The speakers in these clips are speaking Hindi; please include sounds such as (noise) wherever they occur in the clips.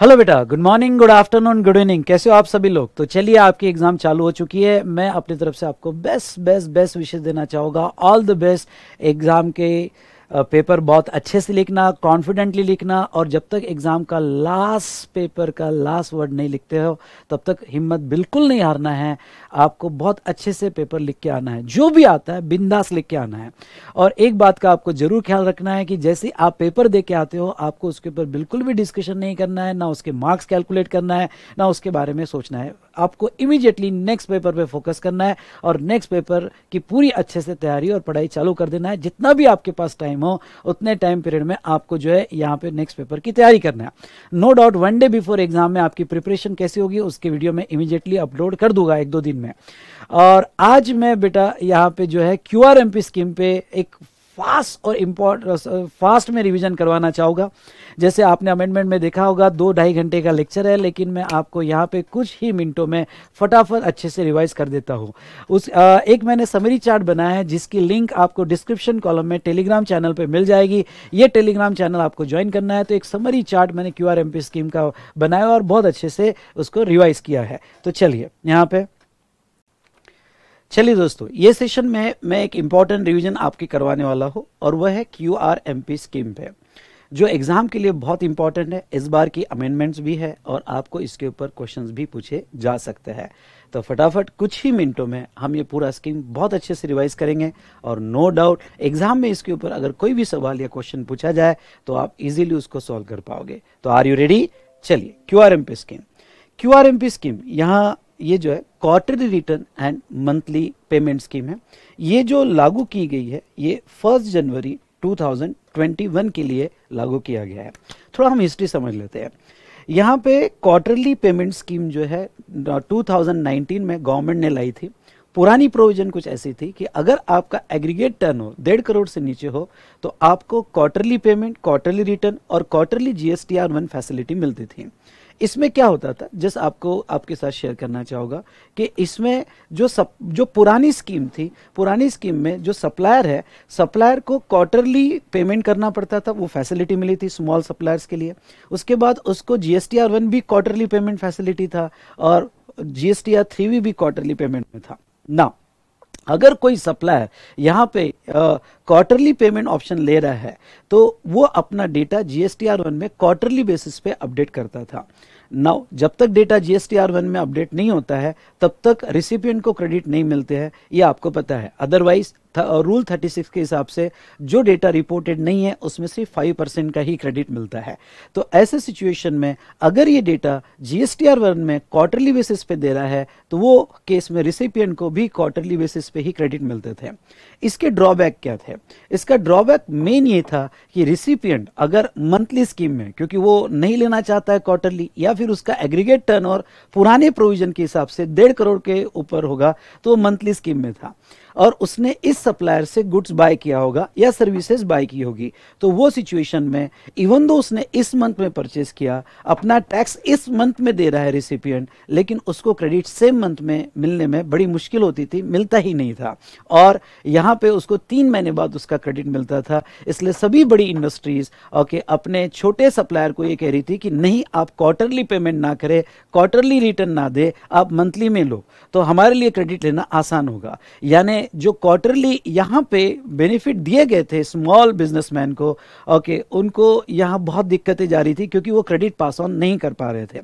हेलो बेटा good morning good afternoon good evening कैसे हो आप सभी लोग तो चलिए आपकी एग्जाम चालू हो चुकी है मैं अपनी तरफ से आपको बेस्ट बेस्ट बेस्ट विशेष देना चाहूँगा ऑल द बेस्ट एग्जाम के पेपर बहुत अच्छे से लिखना कॉन्फिडेंटली लिखना और जब तक एग्ज़ाम का लास्ट पेपर का लास्ट वर्ड नहीं लिखते हो तब तक हिम्मत बिल्कुल नहीं हारना है आपको बहुत अच्छे से पेपर लिख के आना है जो भी आता है बिंदास लिख के आना है और एक बात का आपको जरूर ख्याल रखना है कि जैसे आप पेपर दे के आते हो आपको उसके ऊपर बिल्कुल भी डिस्कशन नहीं करना है ना उसके मार्क्स कैलकुलेट करना है ना उसके बारे में सोचना है आपको इमीडिएटली नेक्स्ट पेपर पे फोकस करना है और नेक्स्ट पेपर की पूरी अच्छे से तैयारी और पढ़ाई चालू कर देना है जितना भी आपके पास टाइम हो उतने टाइम पीरियड में आपको जो है यहाँ पे नेक्स्ट पेपर की तैयारी करना है no doubt one day before exam में आपकी प्रिपरेशन कैसी होगी उसके वीडियो में इमीडिएटली अपलोड कर दूंगा एक दो दिन में में और आज मैं बेटा यहाँ पे जो है Q R M P scheme पे एक फास्ट और इम्पोर्ट फास्ट में रिवीजन करवाना चाहूँगा जैसे आपने अमेंडमेंट में देखा होगा दो ढाई घंटे का लेक्चर है लेकिन मैं आपको यहाँ पे कुछ ही मिनटों में फटाफट अच्छे से रिवाइज कर देता हूँ उस आ, एक मैंने समरी चार्ट बनाया है जिसकी लिंक आपको डिस्क्रिप्शन कॉलम में टेलीग्राम चैनल पर मिल जाएगी ये टेलीग्राम चैनल आपको ज्वाइन करना है तो एक समरी चार्ट मैंने क्यू स्कीम का बनाया और बहुत अच्छे से उसको रिवाइज किया है तो चलिए यहाँ पर चलिए दोस्तों ये सेशन में मैं एक इम्पॉर्टेंट रिवीजन आपकी करवाने वाला हूँ और वह है Q R M P scheme पे जो एग्जाम के लिए बहुत इंपॉर्टेंट है इस बार की अमेंडमेंट्स भी है और आपको इसके ऊपर क्वेश्चंस भी पूछे जा सकते हैं तो फटाफट कुछ ही मिनटों में हम ये पूरा स्कीम बहुत अच्छे से रिवाइज करेंगे और नो डाउट एग्जाम में इसके ऊपर अगर कोई भी सवाल या क्वेश्चन पूछा जाए तो आप इजिली उसको सॉल्व कर पाओगे तो आर यू रेडी चलिए Q R M P scheme Q R M P scheme यहाँ ये जो है quarterly return and monthly payment scheme है ये जो लागू की गई है ये फर्स्ट जनवरी 2021 के लिए लागू किया गया है थोड़ा हम हिस्ट्री समझ लेते हैं यहाँ पे क्वार्टरली पेमेंट स्कीम जो है 2019 में गवर्नमेंट ने लाई थी पुरानी प्रोविजन कुछ ऐसी थी कि अगर आपका एग्रीगेट टर्न हो डेढ़ करोड़ से नीचे हो तो आपको क्वार्टरली पेमेंट क्वार्टरली रिटर्न और क्वार्टरली जीएसटीआर वन फैसिलिटी मिलती थी इसमें क्या होता था जस्ट आपको आपके साथ शेयर करना चाहूँगा कि इसमें जो सप, जो पुरानी स्कीम थी पुरानी स्कीम में जो सप्लायर है सप्लायर को क्वार्टरली पेमेंट करना पड़ता था वो फैसिलिटी मिली थी स्मॉल सप्लायर्स के लिए उसके बाद उसको जी एस भी क्वार्टरली पेमेंट फैसिलिटी था और जी एस थ्री भी क्वार्टरली पेमेंट में था ना अगर कोई सप्लायर यहाँ पे क्वार्टरली पेमेंट ऑप्शन ले रहा है तो वो अपना डेटा जीएसटीआर वन में क्वार्टरली बेसिस पे अपडेट करता था नाउ जब तक डेटा जीएसटीआर वन में अपडेट नहीं होता है तब तक रिसिपियंट को क्रेडिट नहीं मिलते हैं ये आपको पता है अदरवाइज रूल थर्टी सिक्स के हिसाब से जो डेटा रिपोर्टेड नहीं है उसमें सिर्फ फाइव परसेंट का ही क्रेडिट मिलता है तो ऐसे सिचुएशन में अगर ये डेटा जीएसटीआर वन में क्वार्टरली बेसिस पे दे रहा है तो वो केस में रिसिपियंट को भी क्वार्टरली बेसिस पे ही क्रेडिट मिलते थे इसके ड्रॉबैक क्या थे इसका ड्रॉबैक मेन ये था कि रिसिपियंट अगर मंथली स्कीम में क्योंकि वो नहीं लेना चाहता है क्वार्टरली या फिर उसका एग्रीगेट टर्न पुराने प्रोविजन के हिसाब से डेढ़ करोड़ के ऊपर होगा तो मंथली स्कीम में था और उसने इस सप्लायर से गुड्स बाय किया होगा या सर्विसेज बाय की होगी तो वो सिचुएशन में इवन दो उसने इस मंथ में परचेस किया अपना टैक्स इस मंथ में दे रहा है रिसिपियंट लेकिन उसको क्रेडिट सेम मंथ में मिलने में बड़ी मुश्किल होती थी मिलता ही नहीं था और यहाँ पे उसको तीन महीने बाद उसका क्रेडिट मिलता था इसलिए सभी बड़ी इंडस्ट्रीज ओके अपने छोटे सप्लायर को ये कह रही थी कि नहीं आप क्वार्टरली पेमेंट ना करें क्वार्टरली रिटर्न ना दे आप मंथली में लो तो हमारे लिए क्रेडिट लेना आसान होगा यानी जो क्वार्टरली यहाँ पे बेनिफिट दिए गए थे स्मॉल बिजनेसमैन को ओके okay, उनको यहाँ बहुत दिक्कतें जा रही थी क्योंकि वो क्रेडिट पास ऑन नहीं कर पा रहे थे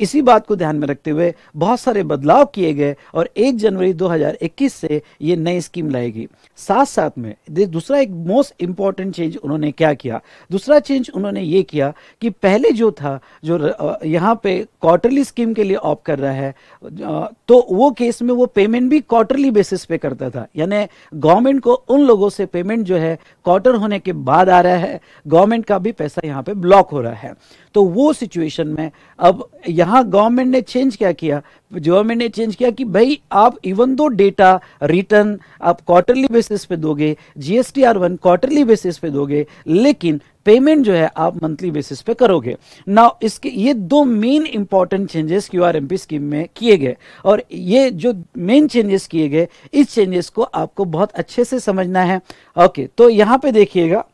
इसी बात को ध्यान में रखते हुए बहुत सारे बदलाव किए गए और 1 जनवरी 2021 से ये नई स्कीम लाएगी साथ साथ में दूसरा एक मोस्ट इंपॉर्टेंट चेंज उन्होंने क्या किया दूसरा चेंज उन्होंने ये किया कि पहले जो था जो यहाँ पे क्वार्टरली स्कीम के लिए ऑप्ट कर रहा है तो वो केस में वो पेमेंट भी क्वार्टरली बेसिस पे करता था यानी गवर्नमेंट को उन लोगों से पेमेंट जो है क्वार्टर होने के बाद आ रहा है गवर्नमेंट का भी पैसा यहाँ पे ब्लॉक हो रहा है तो वो सिचुएशन में अब यहाँ गवर्नमेंट ने चेंज क्या किया गवर्नमेंट ने चेंज किया कि भाई आप इवन दो डेटा रिटर्न आप क्वार्टरली बेसिस पे दोगे GST R one quarterly basis पे दोगे लेकिन पेमेंट जो है आप मंथली बेसिस पे करोगे नाउ इसके ये दो main important changes Q R M P scheme में किए गए और ये जो मेन चेंजेस किए गए इस चेंजेस को आपको बहुत अच्छे से समझना है ओके okay, तो यहाँ पे देखिएगा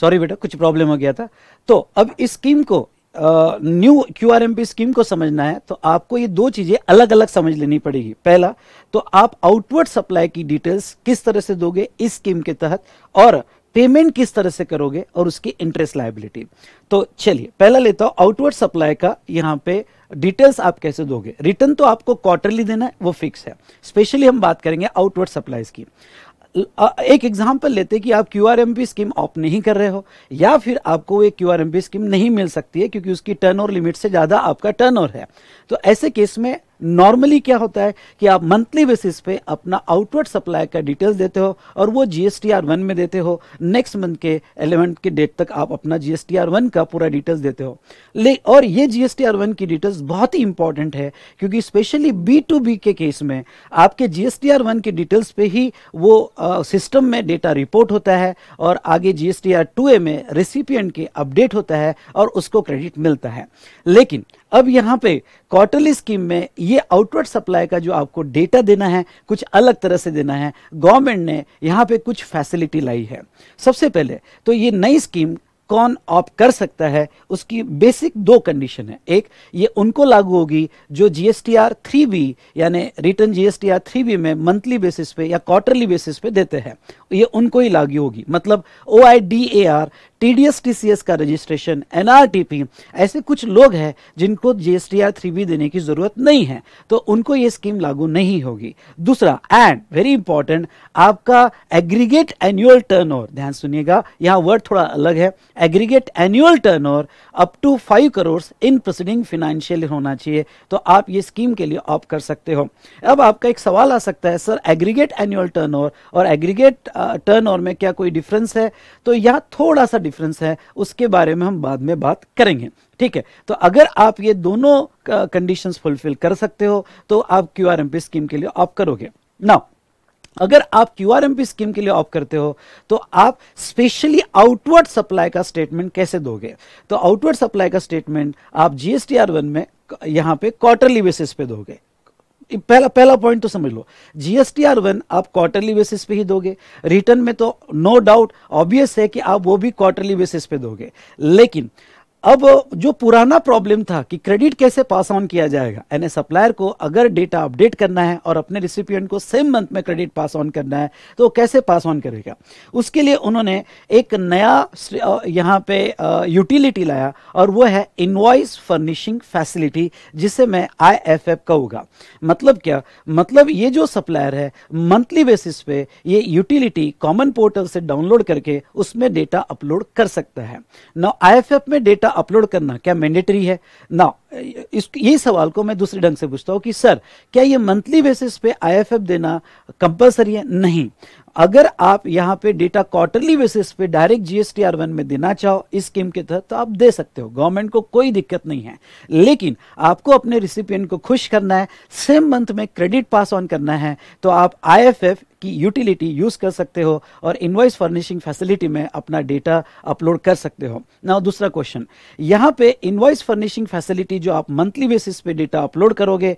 सॉरी बेटा कुछ प्रॉब्लम हो गया था तो अब इस स्कीम को न्यू क्यू स्कीम को समझना है तो आपको ये दो चीज़ें अलग अलग समझ लेनी पड़ेगी पहला तो आप आउटवर्ड सप्लाई की डिटेल्स किस तरह से दोगे इस स्कीम के तहत और पेमेंट किस तरह से करोगे और उसकी इंटरेस्ट लाइबिलिटी तो चलिए पहला लेता हूँ आउटवर्ड सप्लाई का यहाँ पे डिटेल्स आप कैसे दोगे रिटर्न तो आपको क्वार्टरली देना है वो फिक्स है स्पेशली हम बात करेंगे आउटवर्ड सप्लाई की एक एग्जाम्पल लेते कि आप Q R M P scheme opt नहीं कर रहे हो या फिर आपको एक क्यू स्कीम नहीं मिल सकती है क्योंकि उसकी टर्न लिमिट से ज़्यादा आपका टर्न है तो ऐसे केस में नॉर्मली क्या होता है कि आप मंथली बेसिस पे अपना आउटवर्ड सप्लाई का डिटेल्स देते हो और वो जी एस वन में देते हो नेक्स्ट मंथ के एलेवेंथ के डेट तक आप अपना जी एस वन का पूरा डिटेल्स देते हो ले और ये जी एस वन की डिटेल्स बहुत ही इंपॉर्टेंट है क्योंकि स्पेशली बी टू बी के केस में आपके जी एस वन की डिटेल्स पे ही वो सिस्टम में डेटा रिपोर्ट होता है और आगे जी एस में रेसिपियंट के अपडेट होता है और उसको क्रेडिट मिलता है लेकिन अब यहाँ पे क्वार्टरली स्कीम में ये आउटवर्ड सप्लाई का जो आपको डेटा देना है कुछ अलग तरह से देना है गवर्नमेंट ने यहाँ पे कुछ फैसिलिटी लाई है सबसे पहले तो ये नई स्कीम कौन ऑप कर सकता है उसकी बेसिक दो कंडीशन है एक ये उनको लागू होगी जो जीएसटीआर थ्री बी यानी रिटर्न जीएसटीआर थ्री बी में मंथली बेसिस पे या क्वार्टरली बेसिस पे देते हैं ये उनको ही लागू होगी मतलब O I D A R TDS D का रजिस्ट्रेशन एन ऐसे कुछ लोग हैं जिनको जी आर थ्री बी देने की जरूरत नहीं है तो उनको ये स्कीम लागू नहीं होगी दूसरा एंड वेरी इंपॉर्टेंट आपका एग्रीगेट एनुअल टर्नओवर ध्यान सुनिएगा यहाँ वर्ड थोड़ा अलग है aggregate annual turnover up to five crore in proceeding financial होना चाहिए तो आप ये स्कीम के लिए ऑप कर सकते हो अब आपका एक सवाल आ सकता है सर एग्रीगेट एनुअल टर्न और एग्रीगेट टर्न में क्या कोई डिफरेंस है तो यहाँ थोड़ा सा डिफरेंस है उसके बारे में हम बाद में बात करेंगे ठीक है तो अगर आप ये दोनों कंडीशंस फुलफिल कर सकते हो तो आप क्यू आर स्कीम के लिए ऑप करोगे नाउ अगर आप क्यू आर स्कीम के लिए ऑप करते हो तो आप स्पेशली आउटवर्ड सप्लाई का स्टेटमेंट कैसे दोगे तो आउटवर्ड सप्लाई का स्टेटमेंट आप जीएसटी आर वन में यहां पे क्वार्टरली बेसिस पे दोगे पहला पहला पॉइंट तो समझ लो जीएसटी आर वन आप क्वार्टरली बेसिस पे ही दोगे रिटर्न में तो नो डाउट ऑब्वियस है कि आप वो भी क्वार्टरली बेसिस पे दोगे लेकिन अब जो पुराना प्रॉब्लम था कि क्रेडिट कैसे पास ऑन किया जाएगा यानी सप्लायर को अगर डेटा अपडेट करना है और अपने रिसिपियंट को सेम मंथ में क्रेडिट पास ऑन करना है तो कैसे पास ऑन करेगा उसके लिए उन्होंने एक नया यहाँ पे यूटिलिटी लाया और वो है इनवॉइस फर्निशिंग फैसिलिटी जिसे मैं आई एफ एफ कहूँगा मतलब क्या मतलब ये जो सप्लायर है मंथली बेसिस पे ये यूटिलिटी कॉमन पोर्टल से डाउनलोड करके उसमें डेटा अपलोड कर सकता है ना आई एफ एफ में डेटा अपलोड करना क्या मैंडेटरी है ना इस ये सवाल को मैं दूसरे ढंग से पूछता हूँ कि सर क्या ये मंथली बेसिस पे आईएफएफ देना कंपलसरी है नहीं अगर आप यहाँ पे डेटा क्वार्टरली बेसिस पे डायरेक्ट जीएसटी आर वन में देना चाहो इस स्कीम के तहत तो आप दे सकते हो गवर्नमेंट को कोई दिक्कत नहीं है लेकिन आपको अपने रिसिपियंट को खुश करना है सेम मंथ में क्रेडिट पास ऑन करना है तो आप आईएफएफ की यूटिलिटी यूज़ कर सकते हो और इनवाइस फर्निशिंग फैसिलिटी में अपना डेटा अपलोड कर सकते हो ना दूसरा क्वेश्चन यहाँ पे इनवाइस फर्निशिंग फैसिलिटी जो आप मंथली बेसिस पे डेटा अपलोड करोगे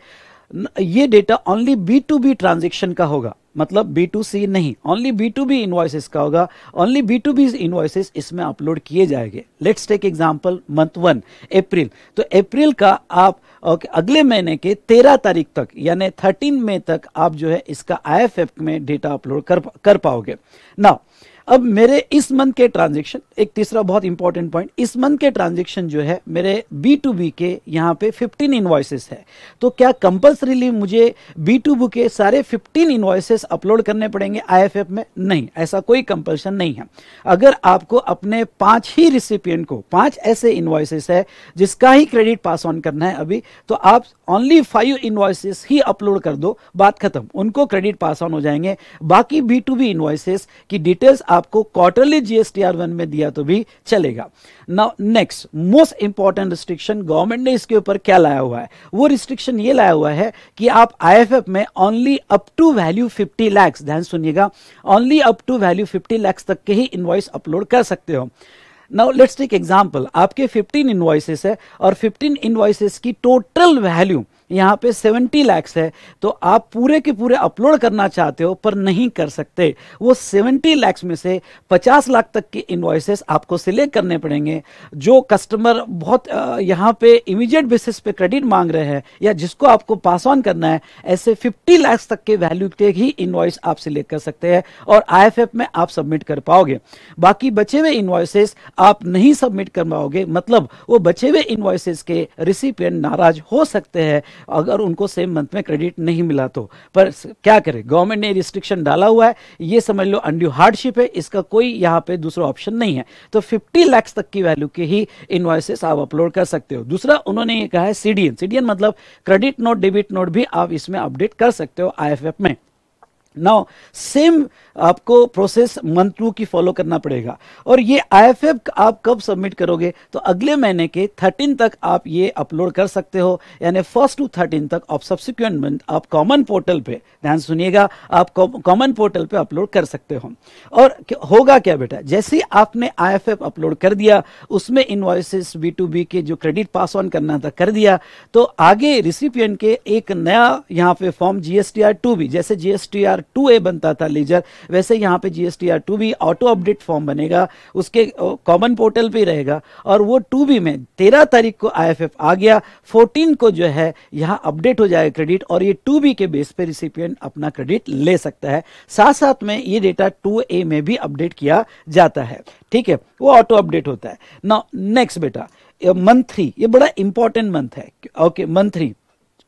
ये data only B to B transaction का होगा मतलब बी टू सी नहीं only B to B invoices का होगा only B to B invoices इसमें अपलोड किए जाएंगे let's take example month one April तो अप्रैल का आप ओके अगले महीने के तेरह तारीख तक यानी थर्टीन मई तक आप जो है इसका आई में डेटा अपलोड कर कर पाओगे नाउ अब मेरे इस मंथ के ट्रांजेक्शन एक तीसरा बहुत इंपॉर्टेंट पॉइंट इस मंथ के ट्रांजेक्शन जो है मेरे बी टू बी के यहाँ पे 15 इन्वाइसेस है तो क्या कंपल्सरीली मुझे बी टू बी के सारे 15 इन्वाइसेस अपलोड करने पड़ेंगे आई में नहीं ऐसा कोई कंपल्शन नहीं है अगर आपको अपने पांच ही रिसिपियंट को पांच ऐसे इन्वाइसेस है जिसका ही क्रेडिट पास ऑन करना है अभी तो आप ओनली फाइव इन्वाइसेस ही अपलोड कर दो बात खत्म उनको क्रेडिट पास ऑन हो जाएंगे बाकी बी टू बी इन्वाइसेस की डिटेल्स आप आपको क्वार्टरली जीएसटी आर वन में दिया तो भी चलेगा now next most important restriction government ने इसके ऊपर क्या लाया हुआ है वो रिस्ट्रिक्शन ये लाया हुआ है कि आप आईएफएफ में only up to value 50 lakhs ध्यान सुनिएगा only up to value 50 lakhs तक के ही इन्वॉइस अपलोड कर सकते हो नाउ लेट्स टेक एग्जांपल आपके 15 इन्वॉइसेस है और 15 इन्वॉइसेस की टोटल वैल्यू यहाँ पे 70 लैक्स है तो आप पूरे के पूरे अपलोड करना चाहते हो पर नहीं कर सकते वो 70 लैक्स में से 50 लाख तक के इन्वाइसेस आपको सिलेक्ट करने पड़ेंगे जो कस्टमर बहुत यहाँ पे इमीडिएट बेसिस पे क्रेडिट मांग रहे हैं या जिसको आपको पास ऑन करना है ऐसे 50 लैक्स तक के वैल्यू के ही इन्वाइस आप सिलेक्ट कर सकते हैं और आई में आप सबमिट कर पाओगे बाकी बचे हुए इन्वाइसेस आप नहीं सबमिट कर पाओगे मतलब वो बचे हुए इन्वाइसेस के रिसिपियंट नाराज हो सकते हैं अगर उनको सेम मंथ में क्रेडिट नहीं मिला तो पर क्या करें गवर्नमेंट ने रिस्ट्रिक्शन डाला हुआ है ये समझ लो अंड्यू हार्डशिप है इसका कोई यहाँ पे दूसरा ऑप्शन नहीं है तो फिफ्टी लैक्स तक की वैल्यू के ही इन्वाइसेस आप अपलोड कर सकते हो दूसरा उन्होंने ये कहा है सीडीएन सीडीएन मतलब क्रेडिट नोट डेबिट नोट भी आप इसमें अपडेट कर सकते हो आई में नाउ सेम आपको प्रोसेस मंथ टू की फॉलो करना पड़ेगा और ये आईएफएफ आप कब सबमिट करोगे तो अगले महीने के थर्टीन तक आप ये अपलोड कर सकते हो यानी फर्स्ट टू थर्टीन तक आप सब्सिक्वेंट मंथ आप कॉमन पोर्टल पे ध्यान सुनिएगा आप कॉमन पोर्टल पे अपलोड कर सकते हो और होगा क्या बेटा जैसे आपने आई अपलोड कर दिया उसमें इन्वाइसिस बी टू बी के जो क्रेडिट पास ऑन करना था कर दिया तो आगे रिसिपियंट के एक नया यहाँ पे फॉर्म जीएसटीआर टू जैसे जीएसटीआर आर टू ए बनता था लीजर वैसे यहाँ पे आर टू भी ऑटो अपडेट फॉर्म बनेगा उसके कॉमन पोर्टल पे रहेगा और वो टू बी में तेरह तारीख को आईएफएफ आ गया फोर्टीन को जो है यहाँ अपडेट हो जाएगा क्रेडिट और ये 2B के बेस पर रिसिपियन अपना क्रेडिट ले सकता है साथ साथ में ये डेटा 2A में भी अपडेट किया जाता है ठीक है वो ऑटो अपडेट होता है ना नेक्स्ट बेटा मंथ थ्री ये बड़ा इंपॉर्टेंट मंथ है ओके मंथ थ्री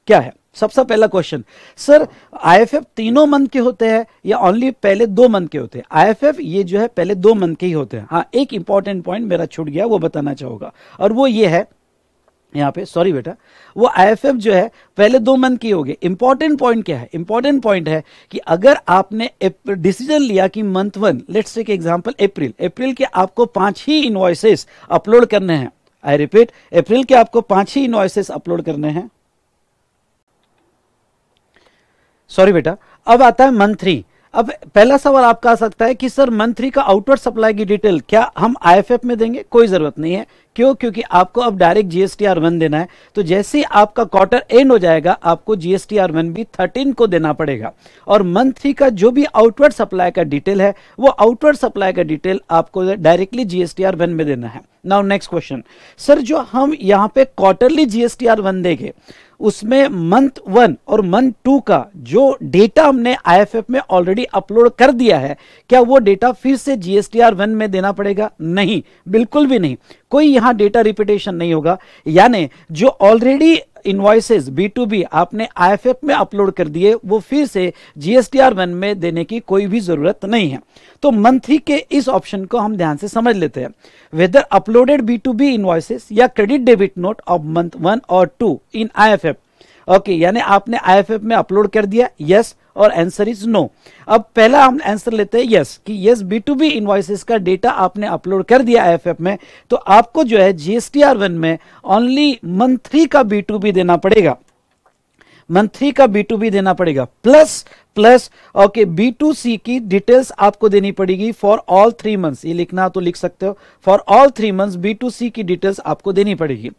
क्या है सबसे पहला क्वेश्चन सर आईएफएफ तीनों मंथ के होते हैं या ओनली पहले दो मंथ के होते हैं आईएफएफ ये जो है पहले दो मंथ के ही होते हैं हाँ एक इंपॉर्टेंट पॉइंट मेरा छूट गया वो बताना चाहूंगा और वो ये है यहाँ पे सॉरी बेटा वो आईएफएफ जो है पहले दो मंथ की होगी इंपॉर्टेंट पॉइंट क्या है इंपॉर्टेंट पॉइंट है कि अगर आपने डिसीजन लिया कि month one let's take example April April के आपको पांच ही इन्वाइसेस अपलोड करने हैं आई रिपीट अप्रैल के आपको पांच ही इन्वाइसेस अपलोड करने हैं सॉरी बेटा अब आता है मंथ थ्री अब पहला सवाल आपका आ सकता है कि सर मंथ थ्री का आउटवर्ड सप्लाई की डिटेल क्या हम आईएफएफ में देंगे कोई जरूरत नहीं है क्यों क्योंकि आपको अब डायरेक्ट जीएसटी आर वन देना है तो जैसे ही आपका क्वार्टर एंड हो जाएगा आपको जीएसटी आर वन भी थर्टीन को देना पड़ेगा और मंथ थ्री का जो भी आउटवर्ड सप्लाई का डिटेल है वो आउटवर्ड सप्लाई का डिटेल आपको डायरेक्टली जीएसटी आर वन में देना है नाउ नेक्स्ट क्वेश्चन सर जो हम यहाँ पे क्वार्टरली जीएसटी आर वन देंगे उसमें मंथ वन और मंथ टू का जो डेटा हमने आईएफएफ में ऑलरेडी अपलोड कर दिया है क्या वो डेटा फिर से जीएसटी आर वन में देना पड़ेगा नहीं बिल्कुल भी नहीं कोई यहाँ यहाँ डेटा रिपीटेशन नहीं होगा यानी जो already invoices B to B आपने एफ में अपलोड कर दिए वो फिर से जीएसटीआर वन में देने की कोई भी जरूरत नहीं है तो मंथली के इस ऑप्शन को हम ध्यान से समझ लेते हैं whether uploaded B to B invoices या credit debit note of month one और टू इन आई ओके यानी आपने आई में अपलोड कर दिया यस और आंसर इज नो अब पहला हम आंसर लेते हैं यस कि yes B to B invoices का डेटा आपने अपलोड कर दिया एफ में तो आपको जो है जीएसटी आर वन में ओनली मंथ थ्री का बी टू बी देना पड़ेगा मंथ थ्री का बी टू बी देना पड़ेगा plus plus okay B to C की डिटेल्स आपको देनी पड़ेगी फॉर ऑल थ्री मंथ्स ये लिखना तो लिख सकते हो for all three months B to C की डिटेल्स आपको देनी पड़ेगी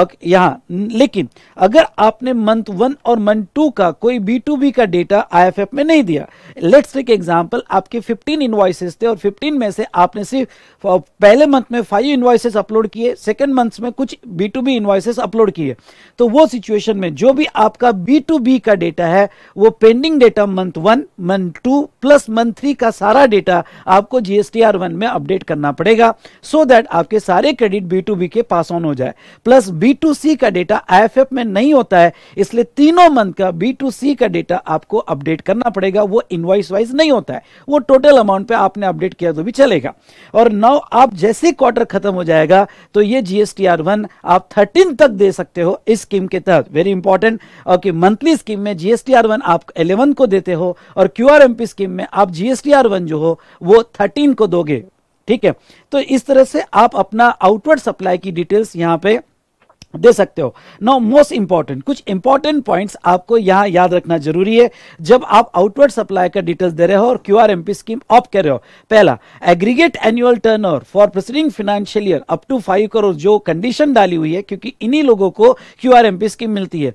ओके यहाँ लेकिन अगर आपने मंथ वन और मंथ टू का कोई बी टू बी का डेटा आई में नहीं दिया लेट्स टेक एग्जाम्पल आपके फिफ्टीन इन्वाइसेस थे और फिफ्टीन में से आपने सिर्फ पहले मंथ में फाइव इन्वाइसेस अपलोड किए सेकेंड मंथ में कुछ B to B invoices upload किए तो वो सिचुएशन में जो भी आपका बी टू बी का डेटा है वो pending data month one month two plus month three का सारा डेटा आपको जीएसटी आर वन में अपडेट करना पड़ेगा सो so दैट आपके सारे क्रेडिट बी टू बी के पास ऑन हो जाए प्लस बी टू सी का डेटा आई में नहीं होता है इसलिए तीनों मंथ का बी टू सी का डेटा आपको अपडेट करना पड़ेगा वो इनवाइस वाइज नहीं होता है वो टोटल अमाउंट पे आपने अपडेट किया तो भी चलेगा और नाउ आप जैसे क्वार्टर खत्म हो जाएगा तो ये जीएसटी आर वन आप थर्टीन तक दे सकते हो इस स्कीम के तहत very important okay monthly scheme में जीएसटी आर वन आप इलेवन को देते देते हो और क्यू पी स्कीम में आप जीएसटीआर वन जो हो वो थर्टीन को दोगे ठीक है तो इस तरह से आप अपना आउटवर्ड सप्लाई की डिटेल्स यहाँ पे दे सकते हो नो मोस्ट इंपॉर्टेंट कुछ इंपॉर्टेंट पॉइंट्स आपको यहां याद रखना जरूरी है जब आप आउटवर्ड सप्लाई का डिटेल्स दे रहे हो और क्यूआरएमपी स्कीम ऑफ कर रहे हो पहला aggregate annual turnover for preceding financial year up to five crore जो कंडीशन डाली हुई है क्योंकि इन्हीं लोगों को क्यू आर पी स्कीम मिलती है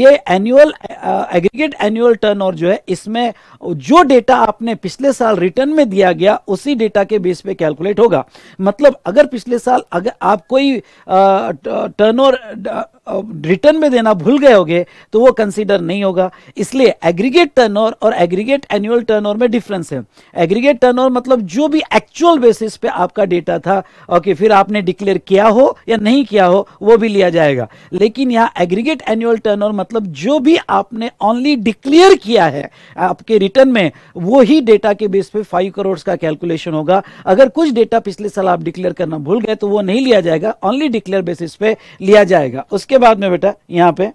ये एनुअल एग्रीगेट एनुअल ओवर जो है इसमें जो डेटा आपने पिछले साल रिटर्न में दिया गया उसी डेटा के बेस पे कैलकुलेट होगा मतलब अगर पिछले साल अगर आप कोई ओवर uh, रिटर्न में देना भूल गए होगे तो वो कंसीडर नहीं होगा इसलिए एग्रीगेट टर्न और, और एग्रीगेट एनुअल टर्न में डिफरेंस है एग्रीगेट टर्न मतलब जो भी एक्चुअल बेसिस पे आपका डेटा था कि फिर आपने डिक्लेयर किया हो या नहीं किया हो वो भी लिया जाएगा लेकिन यहाँ एग्रीगेट एनुअल टर्न मतलब जो भी आपने ऑनली डिक्लेयर किया है आपके रिटर्न में वो ही डेटा के बेस पे फाइव करोड़ का कैलकुलेशन होगा अगर कुछ डेटा पिछले साल आप डिक्लेयर करना भूल गए तो वो नहीं लिया जाएगा ओनली डिक्लेयर बेसिस पे लिया जाएगा उसके उसके बाद में बेटा यहाँ पे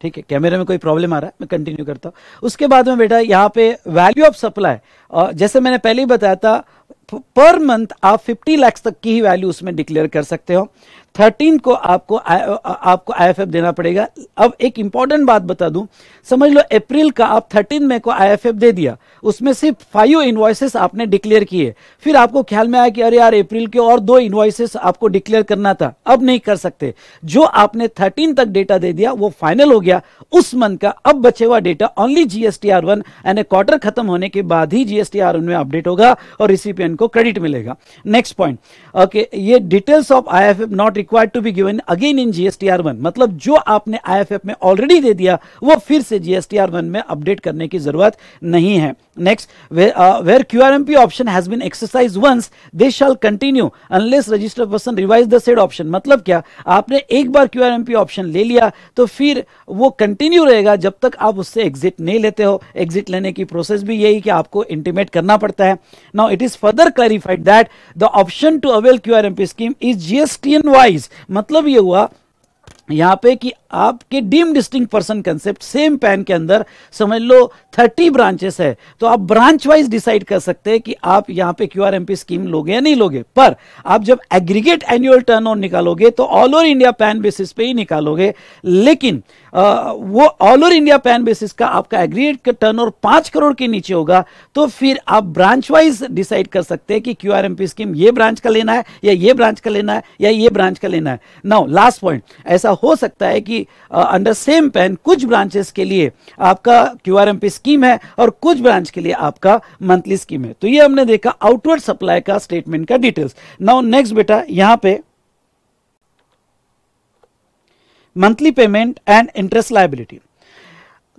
ठीक है कैमरे में कोई प्रॉब्लम आ रहा है मैं कंटिन्यू करता हूँ उसके बाद में बेटा यहाँ पे वैल्यू ऑफ सप्लाई और जैसे मैंने पहले ही बताया था पर मंथ आप 50 लाख तक की ही वैल्यू उसमें डिक्लेयर कर सकते हो थर्टीन को आपको आ, आपको आईएफएफ देना पड़ेगा अब एक इंपॉर्टेंट बात बता दूं समझ लो अप्रैल का आप थर्टीन मई को आईएफएफ दे दिया उसमें सिर्फ फाइव इन्वाइसेस आपने डिक्लेयर किए फिर आपको ख्याल में आया कि अरे यार अप्रैल के और दो इन्वाइसेस आपको डिक्लेयर करना था अब नहीं कर सकते जो आपने थर्टीन तक डेटा दे दिया वो फाइनल हो गया उस मंथ का अब बचे हुआ data only GST R one यानी क्वार्टर खत्म होने के बाद ही जीएसटी आर वन में अपडेट होगा और रिसिपियन को क्रेडिट मिलेगा नेक्स्ट पॉइंट ओके ये details of I not required to be given again in GSTR one मतलब जो आपने आईएफएफ में ऑलरेडी दे दिया वो फिर से जीएसटीआर वन में अपडेट करने की जरूरत नहीं है next where Q R M P option has been exercise once they shall continue unless registered person revise the said option मतलब क्या आपने एक बार Q R M P option ले लिया तो फिर वो कंटिन्यू रहेगा जब तक आप उससे एग्जिट नहीं लेते हो एग्जिट लेने की प्रोसेस भी यही कि आपको इंटीमेट करना पड़ता है now it is further clarified that the option to avail Q R M P scheme is GSTN wise price मतलब ये हुआ यहाँ पे कि आपके deem distinct person concept same PAN के अंदर समझ लो थर्टी ब्रांचेस है तो आप ब्रांच वाइज डिसाइड कर सकते हैं कि आप यहां पे क्यूआरएमपी स्कीम लोगे या नहीं लोगे पर आप जब एग्रीगेट एनुअल टर्न निकालोगे तो all over India PAN basis पे ही निकालोगे लेकिन आ, वो all over India PAN basis का आपका एग्रीगेट टर्न ओवर पांच करोड़ के नीचे होगा तो फिर आप ब्रांच वाइज डिसाइड कर सकते हैं कि Q R M P scheme ये ब्रांच का लेना है या ये ब्रांच का लेना है या ये ब्रांच का लेना है नाउ लास्ट पॉइंट ऐसा हो सकता है कि अंडर सेम पैन कुछ ब्रांचेस के लिए आपका क्यू आर स्कीम है और कुछ ब्रांच के लिए आपका मंथली स्कीम है तो ये हमने देखा आउटवर्ड सप्लाई का स्टेटमेंट का डिटेल्स नाउ नेक्स्ट बेटा यहां पे monthly payment and interest liability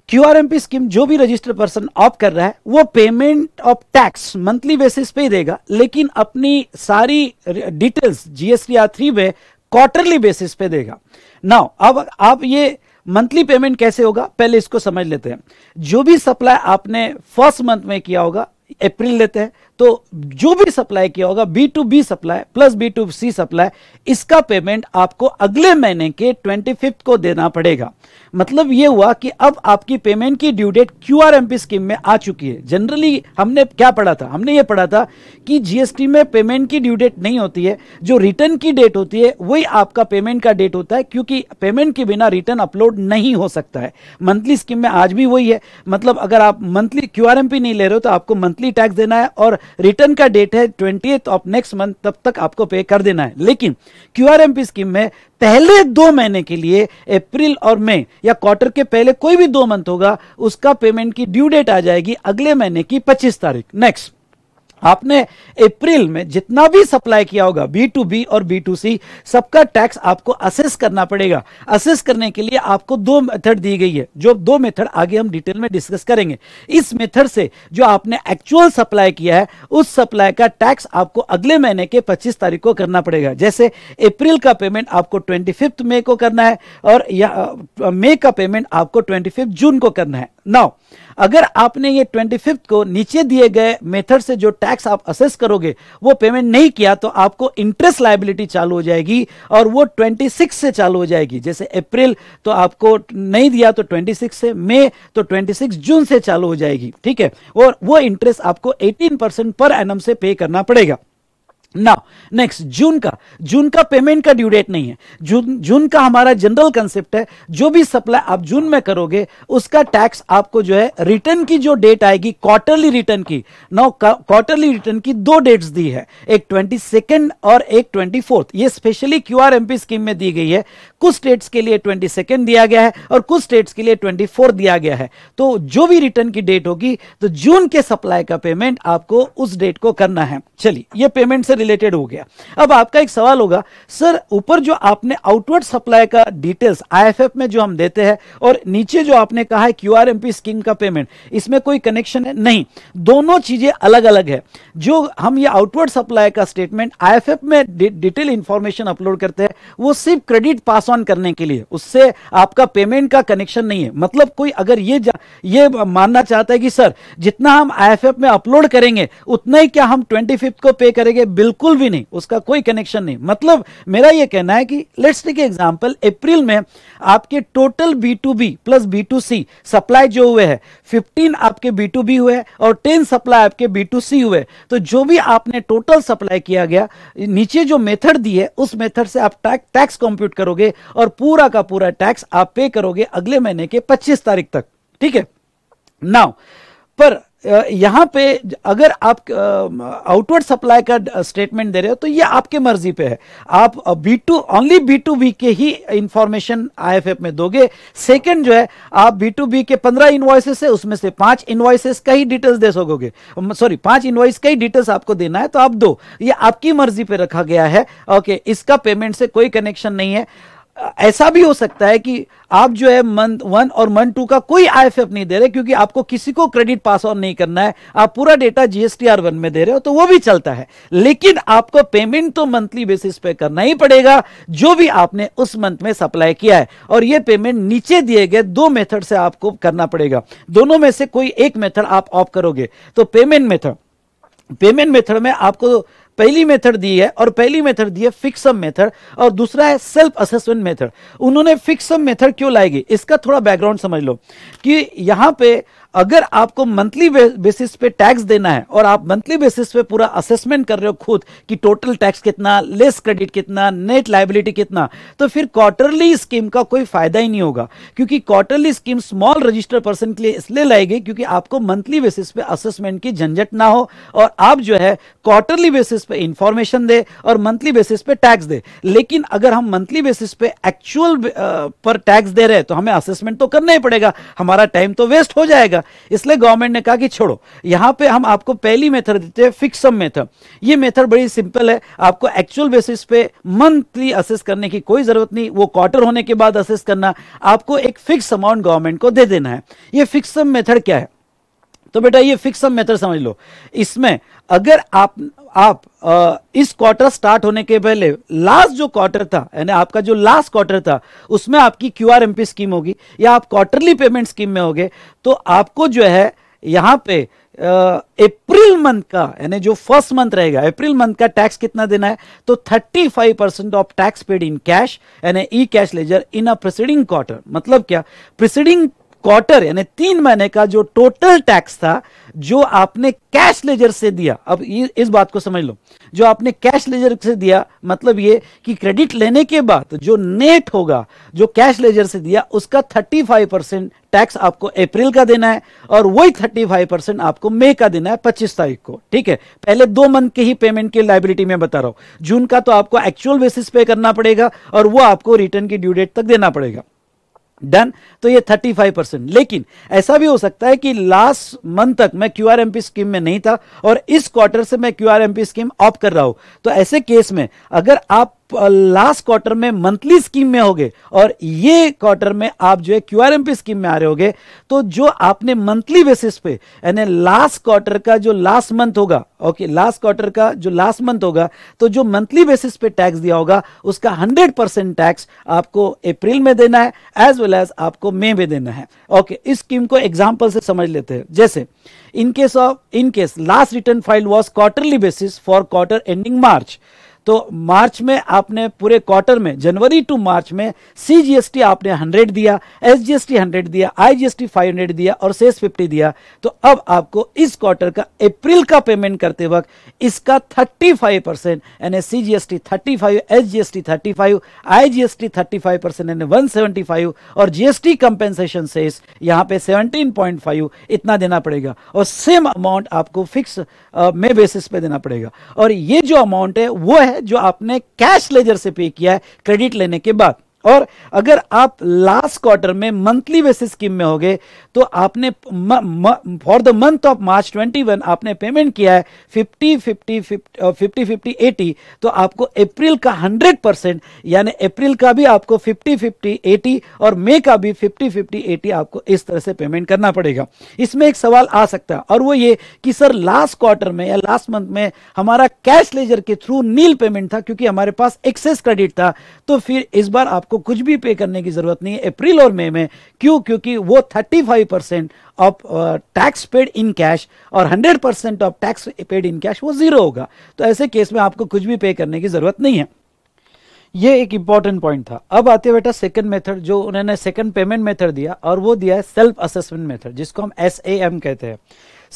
Q QRMP scheme जो भी रजिस्टर्ड पर्सन ऑप्ट कर रहा है वो payment of tax monthly basis पे ही देगा लेकिन अपनी सारी डिटेल्स जीएसटी आर थ्री में क्वार्टरली बेसिस पे देगा नाउ अब आप ये मंथली पेमेंट कैसे होगा पहले इसको समझ लेते हैं जो भी सप्लाई आपने फर्स्ट मंथ में किया होगा अप्रैल लेते हैं तो जो भी सप्लाई किया होगा B to B supply plus B to C supply इसका पेमेंट आपको अगले महीने के ट्वेंटी फिफ्थ को देना पड़ेगा मतलब ये हुआ कि अब आपकी पेमेंट की due date Q R M P scheme में आ चुकी है जनरली हमने क्या पढ़ा था हमने ये पढ़ा था कि जीएसटी में पेमेंट की ड्यू डेट नहीं होती है जो रिटर्न की डेट होती है वही आपका पेमेंट का डेट होता है क्योंकि पेमेंट के बिना रिटर्न अपलोड नहीं हो सकता है मंथली स्कीम में आज भी वही है मतलब अगर आप monthly Q R M P नहीं ले रहे हो तो आपको मंथली टैक्स देना है और रिटर्न का डेट है ट्वेंटी ऑफ नेक्स्ट मंथ तब तक आपको पे कर देना है लेकिन क्यू स्कीम में पहले दो महीने के लिए अप्रैल और मई या क्वार्टर के पहले कोई भी दो मंथ होगा उसका पेमेंट की ड्यू डेट आ जाएगी अगले महीने की 25 तारीख नेक्स्ट आपने अप्रैल में जितना भी सप्लाई किया होगा बी टू बी और बी टू सी सबका टैक्स आपको असेस करना पड़ेगा असेस करने के लिए आपको दो मेथड दी गई है जो दो मेथड आगे हम डिटेल में डिस्कस करेंगे इस मेथड से जो आपने एक्चुअल सप्लाई किया है उस सप्लाई का टैक्स आपको अगले महीने के पच्चीस तारीख को करना पड़ेगा जैसे अप्रैल का पेमेंट आपको ट्वेंटी मई को करना है और मई का पेमेंट आपको ट्वेंटी जून को करना है नाउ अगर आपने ये ट्वेंटी फिफ्थ को नीचे दिए गए मेथड से जो टैक्स आप असेस करोगे वो पेमेंट नहीं किया तो आपको इंटरेस्ट लाइबिलिटी चालू हो जाएगी और वो ट्वेंटी सिक्स से चालू हो जाएगी जैसे अप्रैल तो आपको नहीं दिया तो ट्वेंटी सिक्स से मई तो ट्वेंटी सिक्स जून से चालू हो जाएगी ठीक है और वो इंटरेस्ट आपको एटीन परसेंट पर एनम से पे करना पड़ेगा नाउ नेक्स्ट जून का जून का पेमेंट का ड्यू डेट नहीं है जून जून का हमारा जनरल कंसेप्ट है जो भी सप्लाई आप जून में करोगे उसका टैक्स आपको जो है रिटर्न की जो डेट आएगी क्वार्टरली रिटर्न की नाउ क्वार्टरली रिटर्न की दो डेट्स दी है एक ट्वेंटी सेकेंड और एक ट्वेंटी फोर्थ ये specially Q R M scheme में दी गई है कुछ स्टेट्स के लिए ट्वेंटी सेकेंड दिया गया है और कुछ स्टेट्स के लिए ट्वेंटी फोर्थ दिया गया है तो जो भी रिटर्न की डेट होगी तो जून के सप्लाई का पेमेंट आपको उस डेट को करना है चलिए ये पेमेंट से रिलेटेड हो गया अब आपका एक सवाल होगा सर ऊपर जो आपने आउटवर्ड सप्लाई का डिटेल्स आईएफएफ में जो हम देते हैं और नीचे जो आपने कहा है क्यूआरएमपी स्कीम का पेमेंट इसमें कोई कनेक्शन है नहीं दोनों चीजें अलग अलग है जो हम ये आउटवर्ड सप्लाई का स्टेटमेंट आई में डिटेल इंफॉर्मेशन अपलोड करते हैं वो सिर्फ क्रेडिट पास ऑन करने के लिए उससे आपका पेमेंट का कनेक्शन नहीं है मतलब कोई अगर ये ये मानना चाहता है कि सर जितना हम आई में अपलोड करेंगे उतना ही क्या हम ट्वेंटी को पे करेंगे बिल बिल्कुल भी नहीं उसका कोई कनेक्शन नहीं मतलब मेरा यह कहना है कि लेट्स टेक एग्जांपल अप्रैल में आपके total B to B plus B to C supply जो हुए है 15 आपके बी टू बी हुए और 10 सप्लाई आपके बी टू सी हुए तो जो भी आपने टोटल सप्लाई किया गया नीचे जो मेथड दी है उस मेथड से आप टैक्स कॉम्प्यूट करोगे और पूरा का पूरा टैक्स आप पे करोगे अगले महीने के पच्चीस तारीख तक ठीक है नाउ पर यहाँ पे अगर आप आउटवर्ड सप्लाई का स्टेटमेंट दे रहे हो तो ये आपके मर्जी पे है आप B to only B to B के ही इंफॉर्मेशन एफ में दोगे सेकंड जो है आप बी टू बी के पंद्रह इन्वाइसेस है उसमें से पांच इन्वाइसेस का ही डिटेल्स दे सकोगे सॉरी पांच इन्वाइस का ही डिटेल्स आपको देना है तो आप दो ये आपकी मर्जी पे रखा गया है ओके इसका पेमेंट से कोई कनेक्शन नहीं है ऐसा भी हो सकता है कि आप जो है मंथ वन और मंथ टू का कोई आईएफएफ नहीं दे रहे क्योंकि आपको किसी को क्रेडिट पास ऑन नहीं करना है आप पूरा डेटा आर वन में दे रहे हो तो वो भी चलता है लेकिन आपको पेमेंट तो मंथली बेसिस पे करना ही पड़ेगा जो भी आपने उस मंथ में सप्लाई किया है और ये पेमेंट नीचे दिए गए दो मेथड से आपको करना पड़ेगा दोनों में से कोई एक मेथड आप ऑफ करोगे तो पेमेंट मेथड पेमेंट मेथड में आपको पहली मेथड दी है और पहली मेथड दी है फिक्सम मेथड और दूसरा है सेल्फ असेसमेंट मेथड उन्होंने फिक्सम मेथड क्यों लाएगी इसका थोड़ा बैकग्राउंड समझ लो कि यहां पे अगर आपको मंथली बेसिस पे टैक्स देना है और आप मंथली बेसिस पे पूरा असेसमेंट कर रहे हो खुद कि टोटल टैक्स कितना लेस क्रेडिट कितना नेट लाइबिलिटी कितना तो फिर क्वार्टरली स्कीम का कोई फायदा ही नहीं होगा क्योंकि quarterly scheme small register person के लिए इसलिए लाई गई क्योंकि आपको मंथली बेसिस पे असेसमेंट की झंझट ना हो और आप जो है क्वार्टरली बेसिस पे इंफॉर्मेशन दे और मंथली बेसिस पे टैक्स दे लेकिन अगर हम मंथली बेसिस पे एक्चुअल पर टैक्स दे रहे हैं तो हमें असेसमेंट तो करना ही पड़ेगा हमारा टाइम तो वेस्ट हो जाएगा इसलिए गवर्नमेंट ने कहा कि छोड़ो यहाँ पे हम आपको पहली मेथड देते हैं फिक्स सम मेथड ये मेथड बड़ी सिंपल है आपको एक्चुअल बेसिस पे मंथली असेस करने की कोई जरूरत नहीं वो क्वार्टर होने के बाद असेस करना आपको एक फिक्स अमाउंट गवर्नमेंट को दे देना है ये फिक्स सम मेथड क्या है तो बेटा ये फिक्स सम मेथड समझ लो इसमें अगर आप आप आ, इस क्वार्टर स्टार्ट होने के पहले लास्ट जो क्वार्टर था यानी आपका जो लास्ट क्वार्टर था उसमें आपकी Q R M P scheme होगी या आप क्वार्टरली पेमेंट स्कीम में होगे तो आपको जो है यहां पे अप्रैल मंथ का यानी जो फर्स्ट मंथ रहेगा अप्रैल मंथ का टैक्स कितना देना है तो 35 percent of tax paid in cash यानी E cash ledger in a preceding quarter मतलब क्या प्रिसीडिंग क्वार्टर यानी तीन महीने का जो टोटल टैक्स था जो आपने कैश लेजर से दिया अब इस बात को समझ लो जो आपने कैश लेजर से दिया मतलब ये कि क्रेडिट लेने के बाद जो नेट होगा जो कैश लेजर से दिया उसका 35 परसेंट टैक्स आपको अप्रैल का देना है और वही 35 परसेंट आपको मई का देना है पच्चीस तारीख को ठीक है पहले दो मंथ के ही पेमेंट की लाइबिलिटी में बता रहा हूं जून का तो आपको एक्चुअल बेसिस पे करना पड़ेगा और वो आपको रिटर्न की ड्यू डेट तक देना पड़ेगा डन तो ये 35 परसेंट लेकिन ऐसा भी हो सकता है कि लास्ट मंथ तक मैं क्यू स्कीम में नहीं था और इस क्वार्टर से मैं क्यू स्कीम ऑफ कर रहा हूं तो ऐसे केस में अगर आप लास्ट क्वार्टर में मंथली स्कीम में होगे और ये क्वार्टर में आप जो है क्यूआरएमपी स्कीम में आ रहे होगे तो जो आपने मंथली बेसिस पे यानी लास्ट क्वार्टर का जो लास्ट मंथ होगा ओके लास्ट क्वार्टर का जो लास्ट मंथ होगा तो जो मंथली बेसिस पे टैक्स दिया होगा उसका हंड्रेड परसेंट टैक्स आपको अप्रैल में देना है एज वेल एज आपको मई में देना है ओके इस स्कीम को एग्जाम्पल से समझ लेते हैं जैसे in case of in case last return file was quarterly basis for quarter ending March तो मार्च में आपने पूरे क्वार्टर में जनवरी टू मार्च में सी आपने हंड्रेड दिया एस 100 हंड्रेड दिया I G S T five hundred दिया और सेस फिफ्टी दिया तो अब आपको इस क्वार्टर का अप्रैल का पेमेंट करते वक्त इसका थर्टी फाइव परसेंट यानी C G S T thirty five S G S T thirty five I G S T thirty five percent यानी वन सेवेंटी फाइव और G S T compensation cess यहाँ पे सेवनटीन पॉइंट फाइव इतना देना पड़ेगा और सेम अमाउंट आपको फिक्स में बेसिस पे देना पड़ेगा और ये जो अमाउंट है वो है है जो आपने कैश लेजर से पे किया है क्रेडिट लेने के बाद और अगर आप लास्ट क्वार्टर में मंथली बेसिस स्कीम में होगे तो आपने for the month of March 21 आपने पेमेंट किया है 50 50 50 फिफ्टी फिफ्टी एटी तो आपको अप्रैल का 100 परसेंट यानी अप्रैल का भी आपको 50 50 80 और मई का भी 50 50 80 आपको इस तरह से पेमेंट करना पड़ेगा इसमें एक सवाल आ सकता है और वो ये कि सर लास्ट क्वार्टर में या लास्ट मंथ में हमारा कैश लेजर के थ्रू नील पेमेंट था क्योंकि हमारे पास एक्सेस क्रेडिट था तो फिर इस बार आपको आपको कुछ भी पे करने की जरूरत नहीं है अप्रैल और मई में क्यों क्योंकि वो 35 percent of tax paid in cash और 100 percent of tax paid in cash वो जीरो होगा तो ऐसे केस में आपको कुछ भी पे करने की जरूरत नहीं है ये एक इंपॉर्टेंट पॉइंट था अब आते बेटा सेकंड मेथड जो उन्होंने सेकंड पेमेंट मेथड दिया और वो दिया है सेल्फ असेसमेंट मेथड जिसको हम एस कहते हैं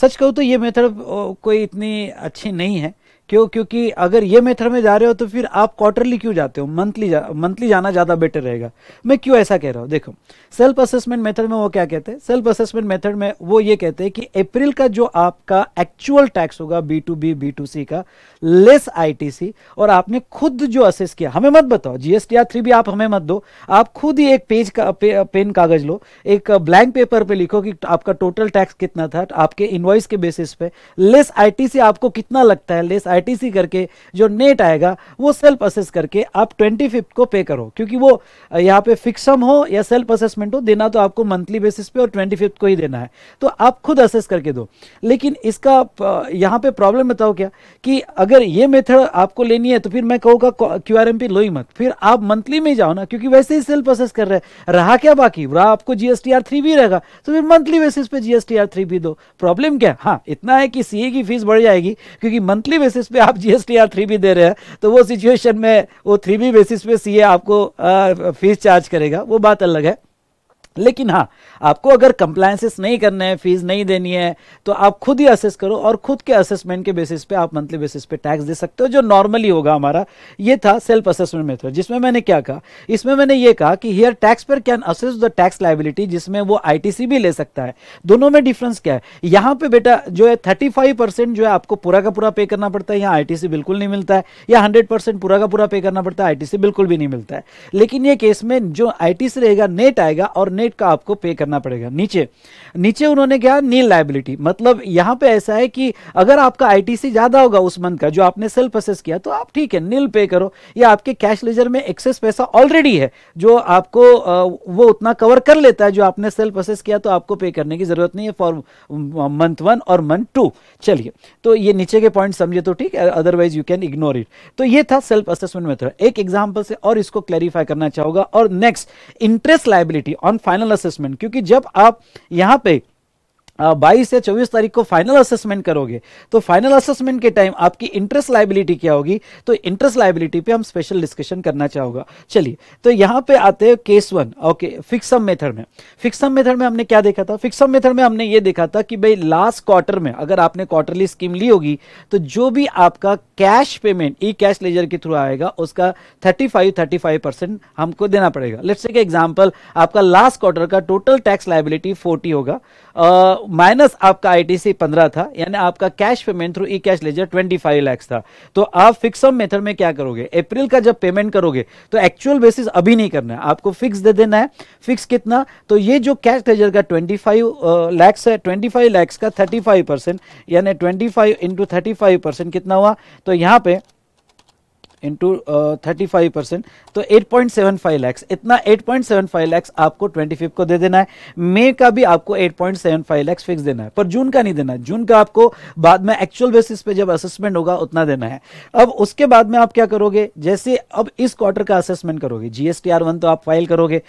सच कहूँ तो ये मेथड कोई इतनी अच्छी नहीं है क्यों क्योंकि अगर ये मेथड में जा रहे हो तो फिर आप क्वार्टरली क्यों जाते हो मंथली जा, मंथली जाना ज़्यादा बेटर रहेगा मैं क्यों ऐसा कह रहा हूँ देखो सेल्फ असेसमेंट मेथड में वो क्या कहते हैं सेल्फ असेसमेंट मेथड में वो ये कहते हैं कि अप्रैल का जो आपका एक्चुअल टैक्स होगा B to B B to C का लेस आई और आपने खुद जो असेस किया हमें मत बताओ जीएसटी आर थ्री भी आप हमें मत दो आप खुद ही एक पेज का पे, पेन कागज लो एक ब्लैंक पेपर पर लिखो कि आपका टोटल टैक्स कितना था आपके इन्वाइस के बेसिस पे लेस आई आपको कितना लगता है लेस आई आईटीसी करके जो नेट आएगा वो सेल्फ असेस करके आप ट्वेंटी फिफ्थ को पे करो क्योंकि वो यहाँ पे फिक्सम हो या सेल्फ असेसमेंट हो देना तो आपको मंथली बेसिस पे और ट्वेंटी फिफ्थ को ही देना है तो आप खुद असेस करके दो लेकिन इसका यहाँ पे प्रॉब्लम बताओ क्या कि अगर ये मेथड आपको लेनी है तो फिर मैं कहूँगा क्यू आर लो ही मत फिर आप मंथली में जाओ ना क्योंकि वैसे ही सेल्फ असेस कर रहे हैं रहा क्या बाकी रहा आपको जीएसटी आर थ्री भी रहेगा तो फिर मंथली बेसिस पे जीएसटी आर थ्री भी दो प्रॉब्लम क्या हाँ इतना है कि सीए की फीस बढ़ जाएगी क्योंकि मंथली बेसिस बेसिस पे आप जीएसटी या थ्री बी दे रहे हैं तो वो सिचुएशन में वो थ्री बी बेसिस पे सीए आपको फीस चार्ज करेगा वो बात अलग है लेकिन हाँ आपको अगर कंप्लायंसेस नहीं करने हैं फीस नहीं देनी है तो आप खुद ही असेस करो और खुद के असेसमेंट के बेसिस पे आप मंथली बेसिस पे टैक्स दे सकते हो जो नॉर्मली होगा हमारा ये था सेल्फ असेसमेंट मेथड जिसमें मैंने क्या कहा इसमें मैंने ये कहा कि here tax payer can assess the tax liability जिसमें वो आई भी ले सकता है दोनों में डिफरेंस क्या है यहाँ पे बेटा जो है थर्टी जो है आपको पूरा का पूरा पे करना पड़ता है यहाँ आई बिल्कुल नहीं मिलता है या हंड्रेड पूरा का पूरा पे करना पड़ता है आई बिल्कुल भी नहीं मिलता है लेकिन ये केस में जो आई रहेगा नेट आएगा और डोनेट का आपको पे करना पड़ेगा नीचे नीचे उन्होंने क्या नील लाइबिलिटी मतलब यहां पे ऐसा है कि अगर आपका आईटीसी ज्यादा होगा उस मंथ का जो आपने सेल्फ असेस किया तो आप ठीक है नील पे करो या आपके कैश लेजर में एक्सेस पैसा ऑलरेडी है जो आपको वो उतना कवर कर लेता है जो आपने सेल्फ असेस किया तो आपको पे करने की जरूरत नहीं है फॉर मंथ वन और मंथ टू चलिए तो ये नीचे के पॉइंट समझे तो ठीक है otherwise you can ignore it तो ये था सेल्फ असेसमेंट मेथड एक एग्जाम्पल से और इसको क्लैरिफाई करना चाहूंगा और next interest liability on final assessment क्योंकि जब आप यहां पे बाईस से चौबीस तारीख को फाइनल असेसमेंट करोगे तो फाइनल असेसमेंट के टाइम आपकी इंटरेस्ट लाइबिलिटी क्या होगी तो इंटरेस्ट लाइबिलिटी पे हम स्पेशल डिस्कशन करना चाहूंगा चलिए तो यहां पे आते हैं case one okay fixed sum method में फिक्सम मेथड में हमने क्या देखा था फिक्सम मेथड में हमने ये देखा था कि भाई लास्ट क्वार्टर में अगर आपने क्वार्टरली स्कीम ली होगी तो जो भी आपका cash payment e cash ledger के थ्रू आएगा उसका thirty five thirty five percent हमको देना पड़ेगा लेट्स एग्जाम्पल आपका लास्ट क्वार्टर का टोटल टैक्स लाइबिलिटी फोर्टी होगा माइनस आपका आईटीसी 15 था यानी आपका cash payment through e cash ledger 25 lakhs था तो आप फिक्स सम मेथड में क्या करोगे अप्रैल का जब पेमेंट करोगे तो एक्चुअल बेसिस अभी नहीं करना है आपको फिक्स दे देना है फिक्स कितना तो ये जो कैश लेजर का 25 लैक्स है 25 लैक्स का 35 परसेंट यानी 25 इंटू थर्टी कितना हुआ तो यहाँ पे इंटू थर्टी फाइव परसेंट तो eight point seven five lakhs इतना eight point seven five lakhs आपको ट्वेंटी फिफ्थ को दे देना है मे का भी आपको eight point seven five lakhs fix देना है पर जून का नहीं देना है जून का आपको बाद में एक्चुअल बेसिस पे जब असेसमेंट होगा उतना देना है अब उसके बाद में आप क्या करोगे जैसे अब इस क्वार्टर का असेसमेंट करोगे जीएसटीआर वन तो आप फाइल करोगे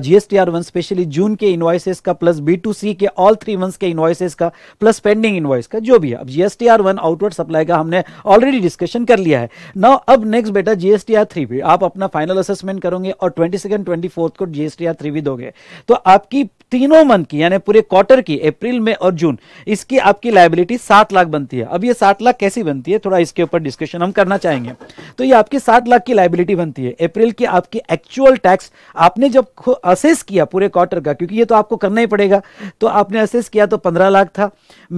GST R one specially June के इन्वाइसेस का प्लस बी टू सी के ऑल थ्री मंथ के इन्वाइसेस का प्लस पेंडिंग इन्वाइस का जो भी है अब जीएसटीआर वन आउटवर्ड सप्लाई का हमने ऑलरेडी डिस्कशन कर लिया है ना अब नेक्स्ट बेटा जीएसटी आर थ्री भी आप अपना फाइनल असेसमेंट करोगे और ट्वेंटी सेकेंड ट्वेंटी फोर्थ को जीएसटी आर थ्री भी दोगे तो आपकी तीनों मंथ की यानी पूरे क्वार्टर की अप्रैल में और जून इसकी आपकी लाइबिलिटी सात लाख बनती है अब ये सात लाख कैसी बनती है थोड़ा इसके ऊपर डिस्कशन हम करना चाहेंगे तो ये आपकी सात लाख की लाइबिलिटी बनती है अप्रैल की आपकी एक्चुअल टैक्स आपने जब असेस किया पूरे क्वार्टर का क्योंकि ये तो आपको करना ही पड़ेगा तो आपने असेस किया तो पंद्रह लाख था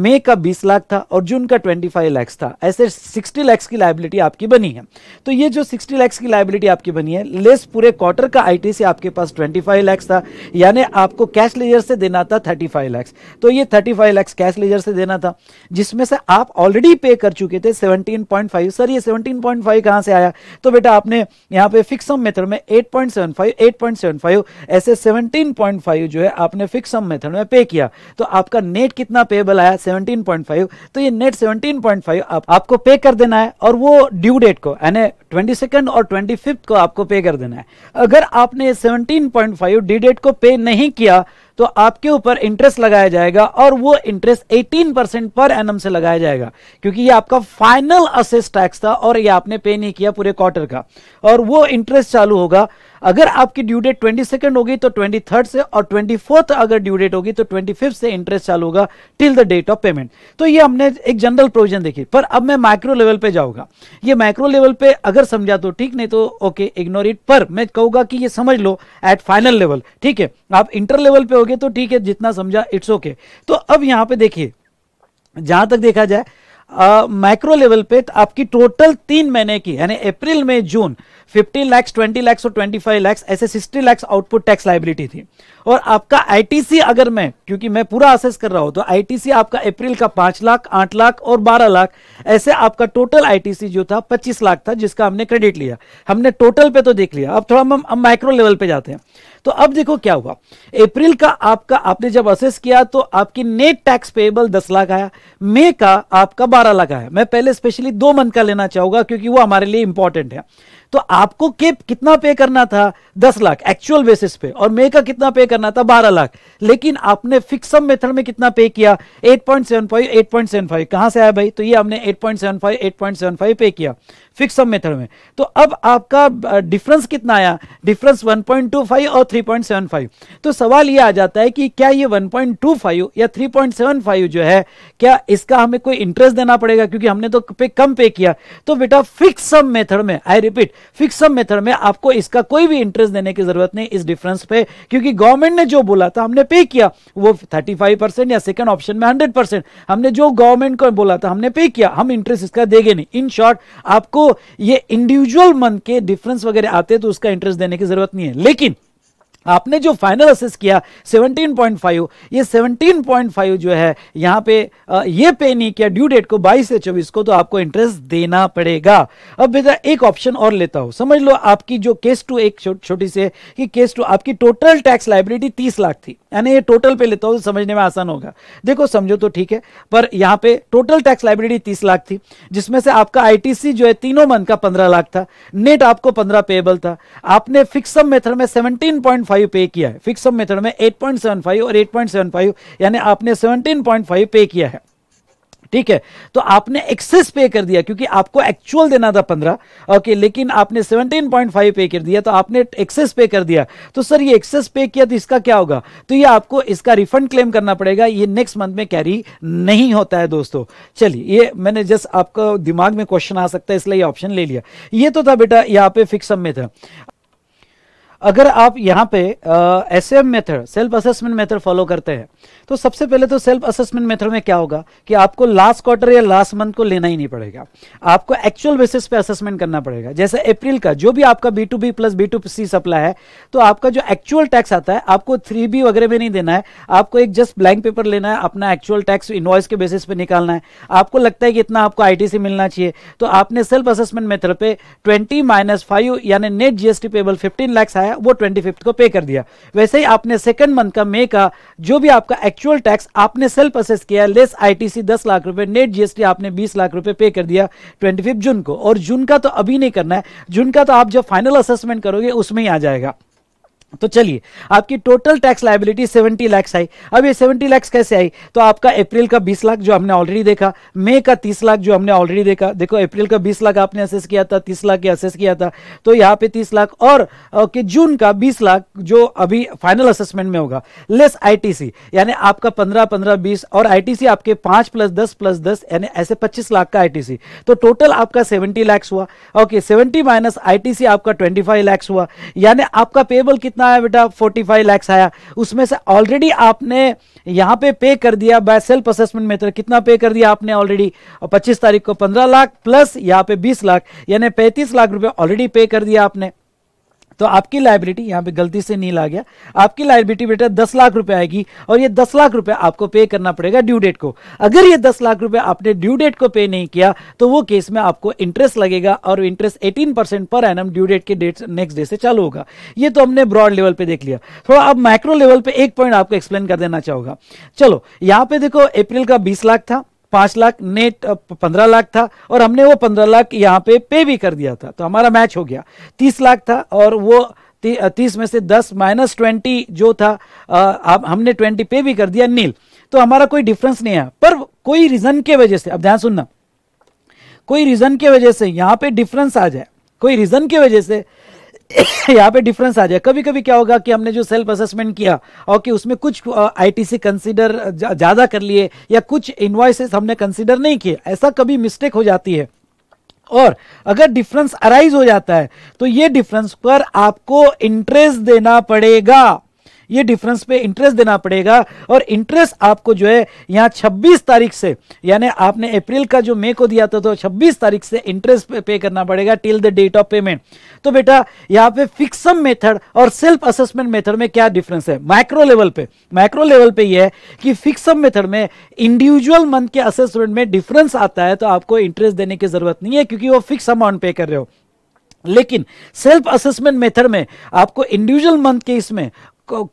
मे का बीस लाख था और जून का ट्वेंटी फाइव था ऐसे सिक्सटी लैक्स की लाइबिलिटी आपकी बनी है तो ये जो सिक्सटी लैक्स की लाइबिलिटी आपकी बनी है लेस पूरे क्वार्टर का आई आपके पास ट्वेंटी फाइव था यानी आपको कैश लेजर से देना था थर्टी फाइव लैक्स तो ये thirty five lakhs cash ledger से देना था जिसमें से आप ऑलरेडी पे कर चुके थे सेवनटीन पॉइंट फाइव सर ये सेवनटीन पॉइंट फाइव कहाँ से आया तो बेटा आपने यहाँ पे फिक्सम मेथड में eight point seven five eight point seven five ऐसे सेवनटीन पॉइंट फाइव जो है आपने फिक्सम मेथड में पे किया तो आपका नेट कितना पेबल आया सेवनटीन पॉइंट फाइव तो ये नेट सेवनटीन पॉइंट फाइव आपको पे कर देना है और वो ड्यू डेट को यानी ट्वेंटी सेकेंड और ट्वेंटी फिफ्थ को आपको पे कर देना है अगर आपने seventeen point five due date को पे नहीं किया तो आपके ऊपर इंटरेस्ट लगाया जाएगा और वो इंटरेस्ट 18 परसेंट पर एनम से लगाया जाएगा क्योंकि ये आपका फाइनल असेस टैक्स था और ये आपने पे नहीं किया पूरे क्वार्टर का और वो इंटरेस्ट चालू होगा अगर आपकी ड्यू डेट ट्वेंटी सेकेंड होगी तो ट्वेंटी थर्ड से और ट्वेंटी फोर्थ अगर ड्यू डेट होगी तो ट्वेंटी फिफ्थ से इंटरेस्ट चालू होगा till the date of payment तो ये हमने एक जनरल प्रोविजन देखी पर अब मैं माइक्रो लेवल पे जाऊंगा ये माइक्रो लेवल पे अगर समझा तो ठीक नहीं तो ओके इग्नोर इट पर मैं कहूंगा कि ये समझ लो एट फाइनल लेवल ठीक है आप इंटर लेवल पे होगे तो ठीक है जितना समझा इट्स ओके okay. तो अब यहां पर देखिए जहां तक देखा जाए माइक्रो लेवल पे तो आपकी टोटल तीन महीने की यानी अप्रैल में जून 50 लाख 20 लाख और 25 लाख ऐसे 60 लाख आउटपुट टैक्स लाइबिलिटी थी और आपका आईटीसी अगर मैं क्योंकि मैं पूरा असेस कर रहा हूं तो आईटीसी आपका अप्रैल का पांच लाख आठ लाख और बारह लाख ऐसे आपका टोटल आईटीसी जो था पच्चीस लाख था जिसका हमने क्रेडिट लिया हमने टोटल पे तो देख लिया अब थोड़ा हम माइक्रो लेवल पे जाते हैं तो अब देखो क्या हुआ अप्रैल का आपका आपने जब असेस किया तो आपकी नेट टैक्स पेबल दस लाख आया मे का आपका बारह लाख आया मैं पहले स्पेशली दो मंथ का लेना चाहूंगा क्योंकि वो हमारे लिए इंपॉर्टेंट है तो आपको केप कितना पे करना था दस लाख एक्चुअल बेसिस पे और मे का कितना पे करना था बारह लाख लेकिन आपने फिक्सम मेथड में कितना पे किया eight point seven five eight point seven five कहां से आया भाई तो ये हमने eight point seven five eight point seven five pay किया फिक्सम मेथड में तो अब आपका डिफरेंस कितना आया difference one point two five और थ्री पॉइंट सेवन फाइव तो सवाल ये आ जाता है कि क्या ये वन पॉइंट टू फाइव या थ्री पॉइंट सेवन फाइव जो है क्या इसका हमें कोई इंटरेस्ट देना पड़ेगा क्योंकि हमने तो पे कम पे किया तो बेटा फिक्स सम मेथड में I repeat fixed sum method में आपको इसका कोई भी इंटरेस्ट देने की जरूरत नहीं इस डिफरेंस पे क्योंकि गवर्नमेंट ने जो बोला था हमने पे किया वो थर्टी फाइव परसेंट या सेकंड ऑप्शन में हंड्रेड परसेंट हमने जो गवर्नमेंट को बोला था हमने पे किया हम इंटरेस्ट इसका देंगे नहीं इन शॉर्ट आपको ये इंडिविजुअल मंथ के डिफरेंस वगैरह आते तो उसका इंटरेस्ट देने की जरूरत नहीं है लेकिन आपने जो फाइनल असेस किया 17.5 ये 17.5 जो है यहाँ पे ये पे नहीं किया ड्यू डेट को 22 से 24 को तो आपको इंटरेस्ट देना पड़ेगा अब बेटा एक ऑप्शन और लेता हूं समझ लो आपकी जो केस टू एक छोटी से कि केस टू आपकी टोटल टैक्स लाइबिलिटी 30 लाख थी यानी ये टोटल पे लेता हूं तो समझने में आसान होगा देखो समझो तो ठीक है पर यहाँ पे टोटल टैक्स लाइबिलिटी तीस लाख थी जिसमें से आपका आई जो है तीनों मंथ का पंद्रह लाख था नेट आपको पंद्रह पेएबल था आपने फिक्सम मेथड में सेवनटीन फाइव पे किया है फिक्स सम मेथड में एट पॉइंट सेवन फाइव और एट पॉइंट सेवन फाइव यानी आपने सेवनटीन पॉइंट फाइव पे किया है ठीक है तो आपने एक्सेस पे कर दिया क्योंकि आपको एक्चुअल देना था पंद्रह ओके लेकिन आपने सेवनटीन पॉइंट फाइव पे कर दिया तो आपने एक्सेस पे कर दिया तो सर ये एक्सेस पे किया तो इसका क्या होगा तो ये आपको इसका रिफंड क्लेम करना पड़ेगा ये नेक्स्ट मंथ में कैरी नहीं होता है दोस्तों चलिए ये मैंने जस्ट आपका दिमाग में क्वेश्चन आ सकता है इसलिए ऑप्शन ले लिया ये तो था बेटा यहाँ पे फिक्स सब में था अगर आप यहाँ पे S M method self assessment method follow करते हैं तो सबसे पहले तो सेल्फ असेसमेंट मेथड में क्या होगा कि आपको लास्ट क्वार्टर या लास्ट मंथ को लेना ही नहीं पड़ेगा आपको एक्चुअल बेसिस पे असेसमेंट करना पड़ेगा जैसे अप्रैल का जो भी आपका B to B plus B to C supply है तो आपका जो एक्चुअल टैक्स आता है आपको थ्री बी वगैरह में नहीं देना है आपको एक जस्ट ब्लैंक पेपर लेना है अपना एक्चुअल टैक्स इन्वॉइस के बेसिस पे निकालना है आपको लगता है कि इतना आपको आई से मिलना चाहिए तो आपने सेल्फ असेसमेंट मेथड पे ट्वेंटी माइनस फाइव यानी net GST payable fifteen lakhs आया है वो ट्वेंटी फिफ्थ को पे कर दिया वैसे ही आपने सेकंड मंथ का मे का जो भी आपका एक्चुअल टैक्स आपने सेल्फ असेस किया लेस आईटीसी दस लाख रुपए नेट जीएसटी आपने बीस लाख रुपए पे कर दिया ट्वेंटी फिफ्थ जून को और जून का तो अभी नहीं करना है जून का तो आप जब फाइनल असेसमेंट करोगे उसमें ही आ जाएगा तो चलिए आपकी टोटल टैक्स लाइबिलिटी 70 लाख आई अब ये 70 लाख कैसे आई तो आपका अप्रैल का 20 लाख जो हमने ऑलरेडी देखा मई का 30 लाख जो हमने ऑलरेडी देखा देखो अप्रैल का 20 लाख आपने असेस किया था 30 लाख असेस किया था तो यहाँ पे 30 लाख और कि जून का 20 लाख जो अभी फाइनल असेसमेंट में होगा लेस आई यानी आपका पंद्रह पंद्रह बीस और आई आपके पांच प्लस दस प्लस दस यानी ऐसे पच्चीस लाख का आई तो टोटल आपका सेवेंटी लैक्स हुआ ओके सेवेंटी माइनस आई आपका ट्वेंटी फाइव लैक्स हुआ यानी आपका पेबल कितना कितना आया बेटा 45 लाख आया उसमें से ऑलरेडी आपने यहाँ पे पे कर दिया बाय सेल्फ असेसमेंट मेथड कितना पे कर दिया आपने ऑलरेडी और 25 तारीख को 15 लाख प्लस यहाँ पे 20 लाख यानी 35 लाख रुपए ऑलरेडी पे कर दिया आपने तो आपकी लाइबिलिटी यहां पे गलती से नील आ गया आपकी लाइबिलिटी बेटा दस लाख रुपए आएगी और ये दस लाख रुपए आपको पे करना पड़ेगा ड्यू डेट को अगर ये दस लाख रुपए आपने ड्यू डेट को पे नहीं किया तो वो केस में आपको इंटरेस्ट लगेगा और interest eighteen percent per annum due date के डेट नेक्स्ट डे से चालू होगा ये तो हमने ब्रॉड लेवल पे देख लिया थोड़ा अब माइक्रो लेवल पे एक पॉइंट आपको एक्सप्लेन कर देना चाहूंगा चलो यहां पर देखो अप्रैल का बीस लाख था पांच लाख नेट पंद्रह लाख था और हमने वो पंद्रह लाख यहाँ पे पे भी कर दिया था तो हमारा मैच हो गया तीस लाख था और वो ती, तीस में से दस माइनस ट्वेंटी जो था आ, हमने ट्वेंटी पे भी कर दिया नील तो हमारा कोई डिफरेंस नहीं है पर कोई रीजन के वजह से अब ध्यान सुनना कोई रीजन के वजह से यहाँ पे डिफरेंस आ जाए कोई रीजन की वजह से (laughs) यहाँ पे डिफरेंस आ जाए कभी कभी क्या होगा कि हमने जो सेल्फ असेसमेंट किया ओके उसमें कुछ आईटीसी कंसीडर ज़्यादा कर लिए या कुछ इन्वाइसेस हमने कंसीडर नहीं किए ऐसा कभी मिस्टेक हो जाती है और अगर डिफरेंस अराइज हो जाता है तो ये डिफरेंस पर आपको इंटरेस्ट देना पड़ेगा ये डिफरेंस पे इंटरेस्ट देना पड़ेगा और इंटरेस्ट आपको जो है यहाँ 26 तारीख से यानी आपने अप्रैल का जो मे को दिया था तो 26 तारीख से इंटरेस्ट पे, पे करना पड़ेगा till the date of payment तो बेटा यहाँ पे फिक्सम मेथड और सेल्फ असेसमेंट मेथड में क्या डिफरेंस है माइक्रो लेवल पे माइक्रो लेवल पे ये है कि फिक्सम मेथड में इंडिविजुअल मंथ के असेसमेंट में डिफरेंस आता है तो आपको इंटरेस्ट देने की जरूरत नहीं है क्योंकि वो फिक्स अमाउंट पे कर रहे हो लेकिन सेल्फ असेसमेंट मेथड में आपको इंडिविजुअल मंथ के इसमें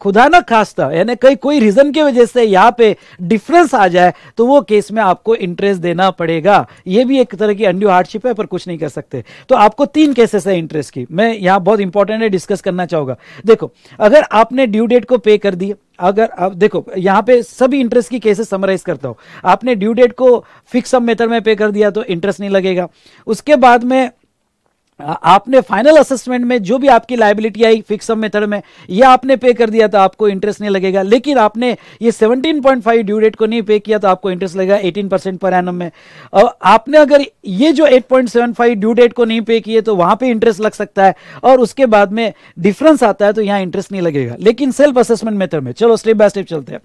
खुदा ना खास्ता यानी कहीं कोई रीज़न की वजह से यहाँ पे डिफरेंस आ जाए तो वो केस में आपको इंटरेस्ट देना पड़ेगा ये भी एक तरह की अंड्यू हार्डशिप है पर कुछ नहीं कर सकते तो आपको तीन केसेस है इंटरेस्ट की मैं यहाँ बहुत इंपॉर्टेंट है डिस्कस करना चाहूंगा देखो अगर आपने ड्यू डेट को पे कर दिया अगर आप देखो यहाँ पे सभी इंटरेस्ट की केसेस समराइज करता हूँ आपने ड्यू डेट को फिक्स मेथड में पे कर दिया तो इंटरेस्ट नहीं लगेगा उसके बाद में आपने फाइनल असेसमेंट में जो भी आपकी लाइबिलिटी आई फिक्स मेथड में ये आपने पे कर दिया तो आपको इंटरेस्ट नहीं लगेगा लेकिन आपने ये 17.5 ड्यू डेट को नहीं पे किया तो आपको इंटरेस्ट लगेगा 18 परसेंट पर एनम में और आपने अगर ये जो 8.75 ड्यू डेट को नहीं पे किए तो वहां पे इंटरेस्ट लग सकता है और उसके बाद में डिफरेंस आता है तो यहाँ इंटरेस्ट नहीं लगेगा लेकिन सेल्फ असेसमेंट मेथड में चलो स्टेप बाय स्टेप चलते हैं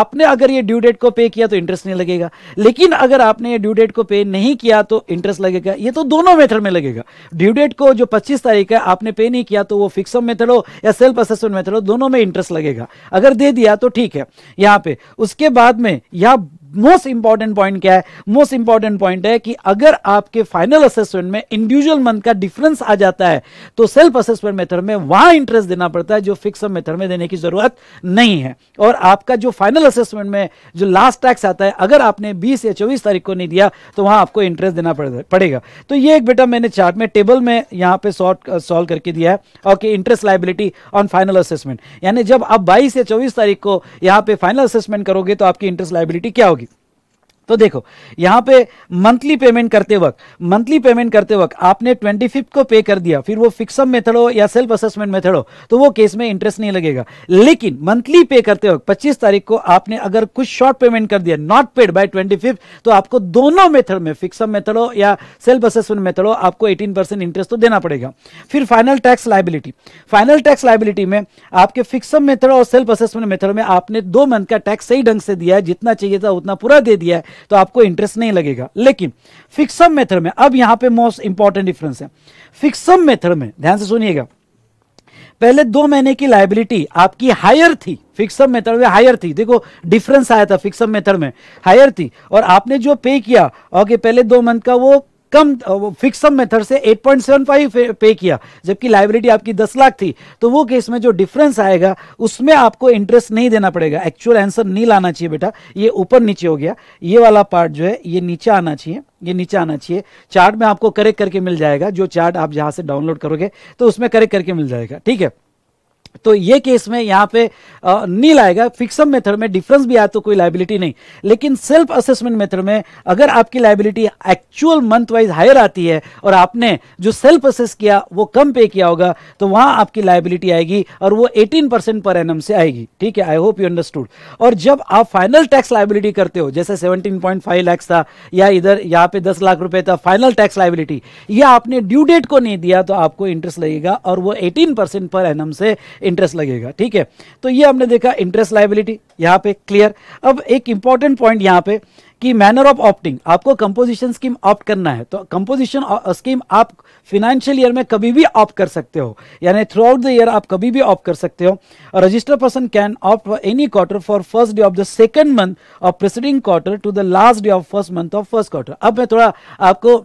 आपने अगर ये ड्यू डेट को पे किया तो इंटरेस्ट नहीं लगेगा लेकिन अगर आपने ये ड्यू डेट को पे नहीं किया तो इंटरेस्ट लगेगा ये तो दोनों मेथड में लगेगा ड्यू डेट को जो 25 तारीख है आपने पे नहीं किया तो वो फिक्सम मेथड हो या सेल्फ असेसमेंट मेथड हो दोनों में इंटरेस्ट लगेगा अगर दे दिया तो ठीक है यहाँ पे उसके बाद में यहाँ मोस्ट इंपॉर्टेंट पॉइंट क्या है मोस्ट इंपॉर्टेंट पॉइंट है कि अगर आपके फाइनल असेसमेंट में इंडिविजुअल मंथ का डिफरेंस आ जाता है तो सेल्फ असेसमेंट मेथड में वहां इंटरेस्ट देना पड़ता है जो फिक्स मेथड में देने की जरूरत नहीं है और आपका जो फाइनल असेसमेंट में जो लास्ट टैक्स आता है अगर आपने बीस या चौबीस तारीख को नहीं दिया तो वहां आपको इंटरेस्ट देना पड़ेगा तो ये एक बेटा मैंने चार्ट में टेबल में यहां पर सॉल्व करके दिया है okay interest liability on final assessment यानी जब आप बाईस या चौबीस तारीख को यहां पर फाइनल असेसमेंट करोगे तो आपकी इंटरेस्ट लाइबिलिटी क्या होगी तो देखो यहां पे मंथली पेमेंट करते वक्त मंथली पेमेंट करते वक्त आपने ट्वेंटी फिफ्थ को पे कर दिया फिर वो फिक्सम मेथड हो या सेल्फ असेसमेंट मेथड हो तो वो केस में इंटरेस्ट नहीं लगेगा लेकिन मंथली पे करते वक्त पच्चीस तारीख को आपने अगर कुछ शॉर्ट पेमेंट कर दिया not paid by twenty fifth तो आपको दोनों मेथड में फिक्सम मेथड हो या सेल्फ असेसमेंट मेथड हो आपको एटीन परसेंट इंटरेस्ट तो देना पड़ेगा फिर final tax liability final tax liability में आपके फिक्सम मेथड और सेल्फ असेसमेंट मेथड में आपने दो मंथ का टैक्स सही ढंग से दिया है जितना चाहिए था उतना पूरा दे दिया है तो आपको इंटरेस्ट नहीं लगेगा लेकिन फिक्सम मेथड में अब यहां पे मोस्ट इंपॉर्टेंट डिफरेंस है फिक्सम मेथड में ध्यान से सुनिएगा पहले दो महीने की लाइबिलिटी आपकी हायर थी फिक्सम मेथड में हायर थी देखो डिफरेंस आया था फिक्सम मेथड में हायर थी और आपने जो पे किया ओके पहले दो मंथ का वो कम फिक्स सम मेथड से 8.75 पे किया जबकि लाइबिलिटी आपकी 10 लाख थी तो वो केस में जो डिफरेंस आएगा उसमें आपको इंटरेस्ट नहीं देना पड़ेगा एक्चुअल आंसर नहीं लाना चाहिए बेटा ये ऊपर नीचे हो गया ये वाला पार्ट जो है ये नीचे आना चाहिए ये नीचे आना चाहिए चार्ट में आपको करेक्ट करके मिल जाएगा जो चार्ट आप जहाँ से डाउनलोड करोगे तो उसमें करेक्ट करके मिल जाएगा ठीक है तो ये केस में यहाँ पे नील आएगा फिक्सम मेथड में डिफरेंस भी आया तो कोई लाइबिलिटी नहीं लेकिन सेल्फ असेसमेंट मेथड में अगर आपकी liability actual month wise higher आती है और आपने जो सेल्फ असेस किया वो कम पे किया होगा तो वहां आपकी लाइबिलिटी आएगी और वो 18 परसेंट पर एनएम से आएगी ठीक है आई होप यू अंडरस्टूड और जब आप फाइनल टैक्स लाइबिलिटी करते हो जैसे सेवनटीन पॉइंट था या इधर यहाँ पे दस लाख रुपए था फाइनल टैक्स लाइबिलिटी या आपने ड्यू डेट को नहीं दिया तो आपको इंटरेस्ट लगेगा और वो एटीन परसेंट पर एन से इंटरेस्ट लगेगा ठीक है तो ये हमने देखा इंटरेस्ट लाइबिलिटी यहाँ पे क्लियर अब एक इंपॉर्टेंट पॉइंट यहाँ पे कि मैनर ऑफ ऑप्टिंग आपको कंपोजिशन स्कीम ऑप्ट करना है तो कंपोजिशन स्कीम uh, आप फिनेंशियल ईयर में कभी भी ऑप्ट कर सकते हो यानी थ्रू आउट द ईयर आप कभी भी ऑप्ट कर सकते हो register person can opt for any quarter for first day of the second month of preceding quarter to the last day of first month of first quarter अब मैं थोड़ा आपको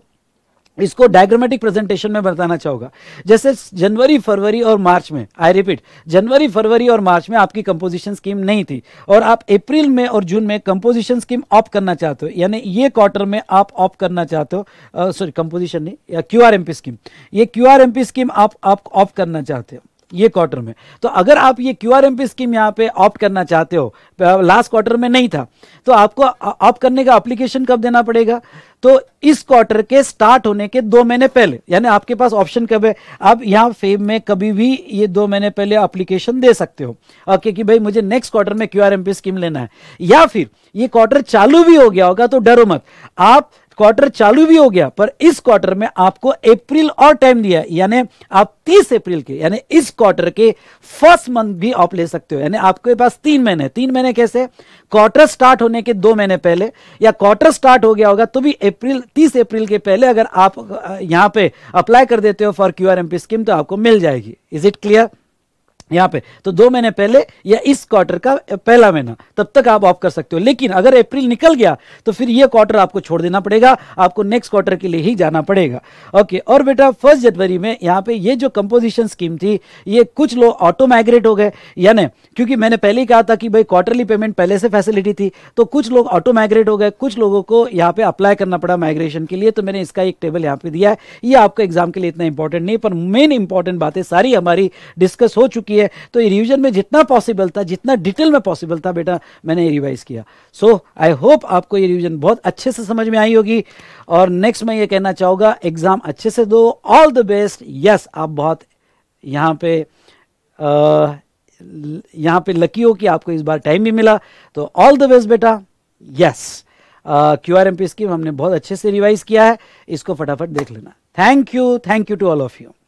इसको डायग्रामेटिक प्रेजेंटेशन में बताना चाहूंगा जैसे जनवरी फरवरी और मार्च में आई रिपीट जनवरी फरवरी और मार्च में आपकी कंपोजिशन स्कीम नहीं थी और आप अप्रैल में और जून में कंपोजिशन स्कीम ऑप करना चाहते हो यानी ये क्वार्टर में आप ऑप करना चाहते हो सॉरी कंपोजिशन नहीं या क्यू स्कीम ये क्यू स्कीम आप ऑप करना चाहते हो ये क्वार्टर में तो अगर आप ये क्यू आर स्कीम यहाँ पे ऑप्ट करना चाहते हो लास्ट क्वार्टर में नहीं था तो आपको ऑप्ट करने का अप्लीकेशन कब देना पड़ेगा तो इस क्वार्टर के स्टार्ट होने के दो महीने पहले यानी आपके पास ऑप्शन कब है आप यहाँ फेब में कभी भी ये दो महीने पहले अप्लीकेशन दे सकते हो ओके कि भाई मुझे नेक्स्ट क्वार्टर में क्यू आर स्कीम लेना है या फिर ये क्वार्टर चालू भी हो गया होगा तो डरो मत आप क्वार्टर चालू भी हो गया पर इस क्वार्टर में आपको अप्रैल और टाइम दिया यानी आप 30 अप्रैल के यानी इस क्वार्टर के फर्स्ट मंथ भी आप ले सकते हो यानी आपके पास तीन महीने तीन महीने कैसे क्वार्टर स्टार्ट होने के दो महीने पहले या क्वार्टर स्टार्ट हो गया होगा तो भी अप्रैल तीस अप्रैल के पहले अगर आप यहां पर अप्लाई कर देते हो फॉर क्यू स्कीम तो आपको मिल जाएगी इज इट क्लियर यहाँ पे तो दो महीने पहले या इस क्वार्टर का पहला महीना तब तक आप ऑफ कर सकते हो लेकिन अगर अप्रैल निकल गया तो फिर ये क्वार्टर आपको छोड़ देना पड़ेगा आपको नेक्स्ट क्वार्टर के लिए ही जाना पड़ेगा ओके और बेटा फर्स्ट जनवरी में यहाँ पे ये जो कंपोजिशन स्कीम थी ये कुछ लोग ऑटो माइग्रेट हो गए यानी क्योंकि मैंने पहले ही कहा था कि भाई क्वार्टरली पेमेंट पहले से फैसिलिटी थी तो कुछ लोग ऑटो माइग्रेट हो गए कुछ लोगों को यहाँ पे अप्लाई करना पड़ा माइग्रेशन के लिए तो मैंने इसका एक टेबल यहाँ पे दिया है ये आपका एग्जाम के लिए इतना इंपॉर्टेंट नहीं पर मेन इंपॉर्टेंट बातें सारी हमारी डिस्कस हो चुकी है है तो रिविजन में जितना पॉसिबल था जितना डिटेल में पॉसिबल था बेटा मैंने रिवाइज किया सो आई होप आपको ये रिविजन बहुत अच्छे से समझ में आई होगी और नेक्स्ट मैं ये कहना चाहूँगा एग्ज़ाम अच्छे से दो ऑल द बेस्ट यस आप बहुत यहाँ पे आ, यहाँ पे लकी हो कि आपको इस बार टाइम भी मिला तो ऑल द बेस्ट बेटा yes Q R M P scheme हमने बहुत अच्छे से रिवाइज किया है इसको फटाफट देख लेना thank you thank you to all of you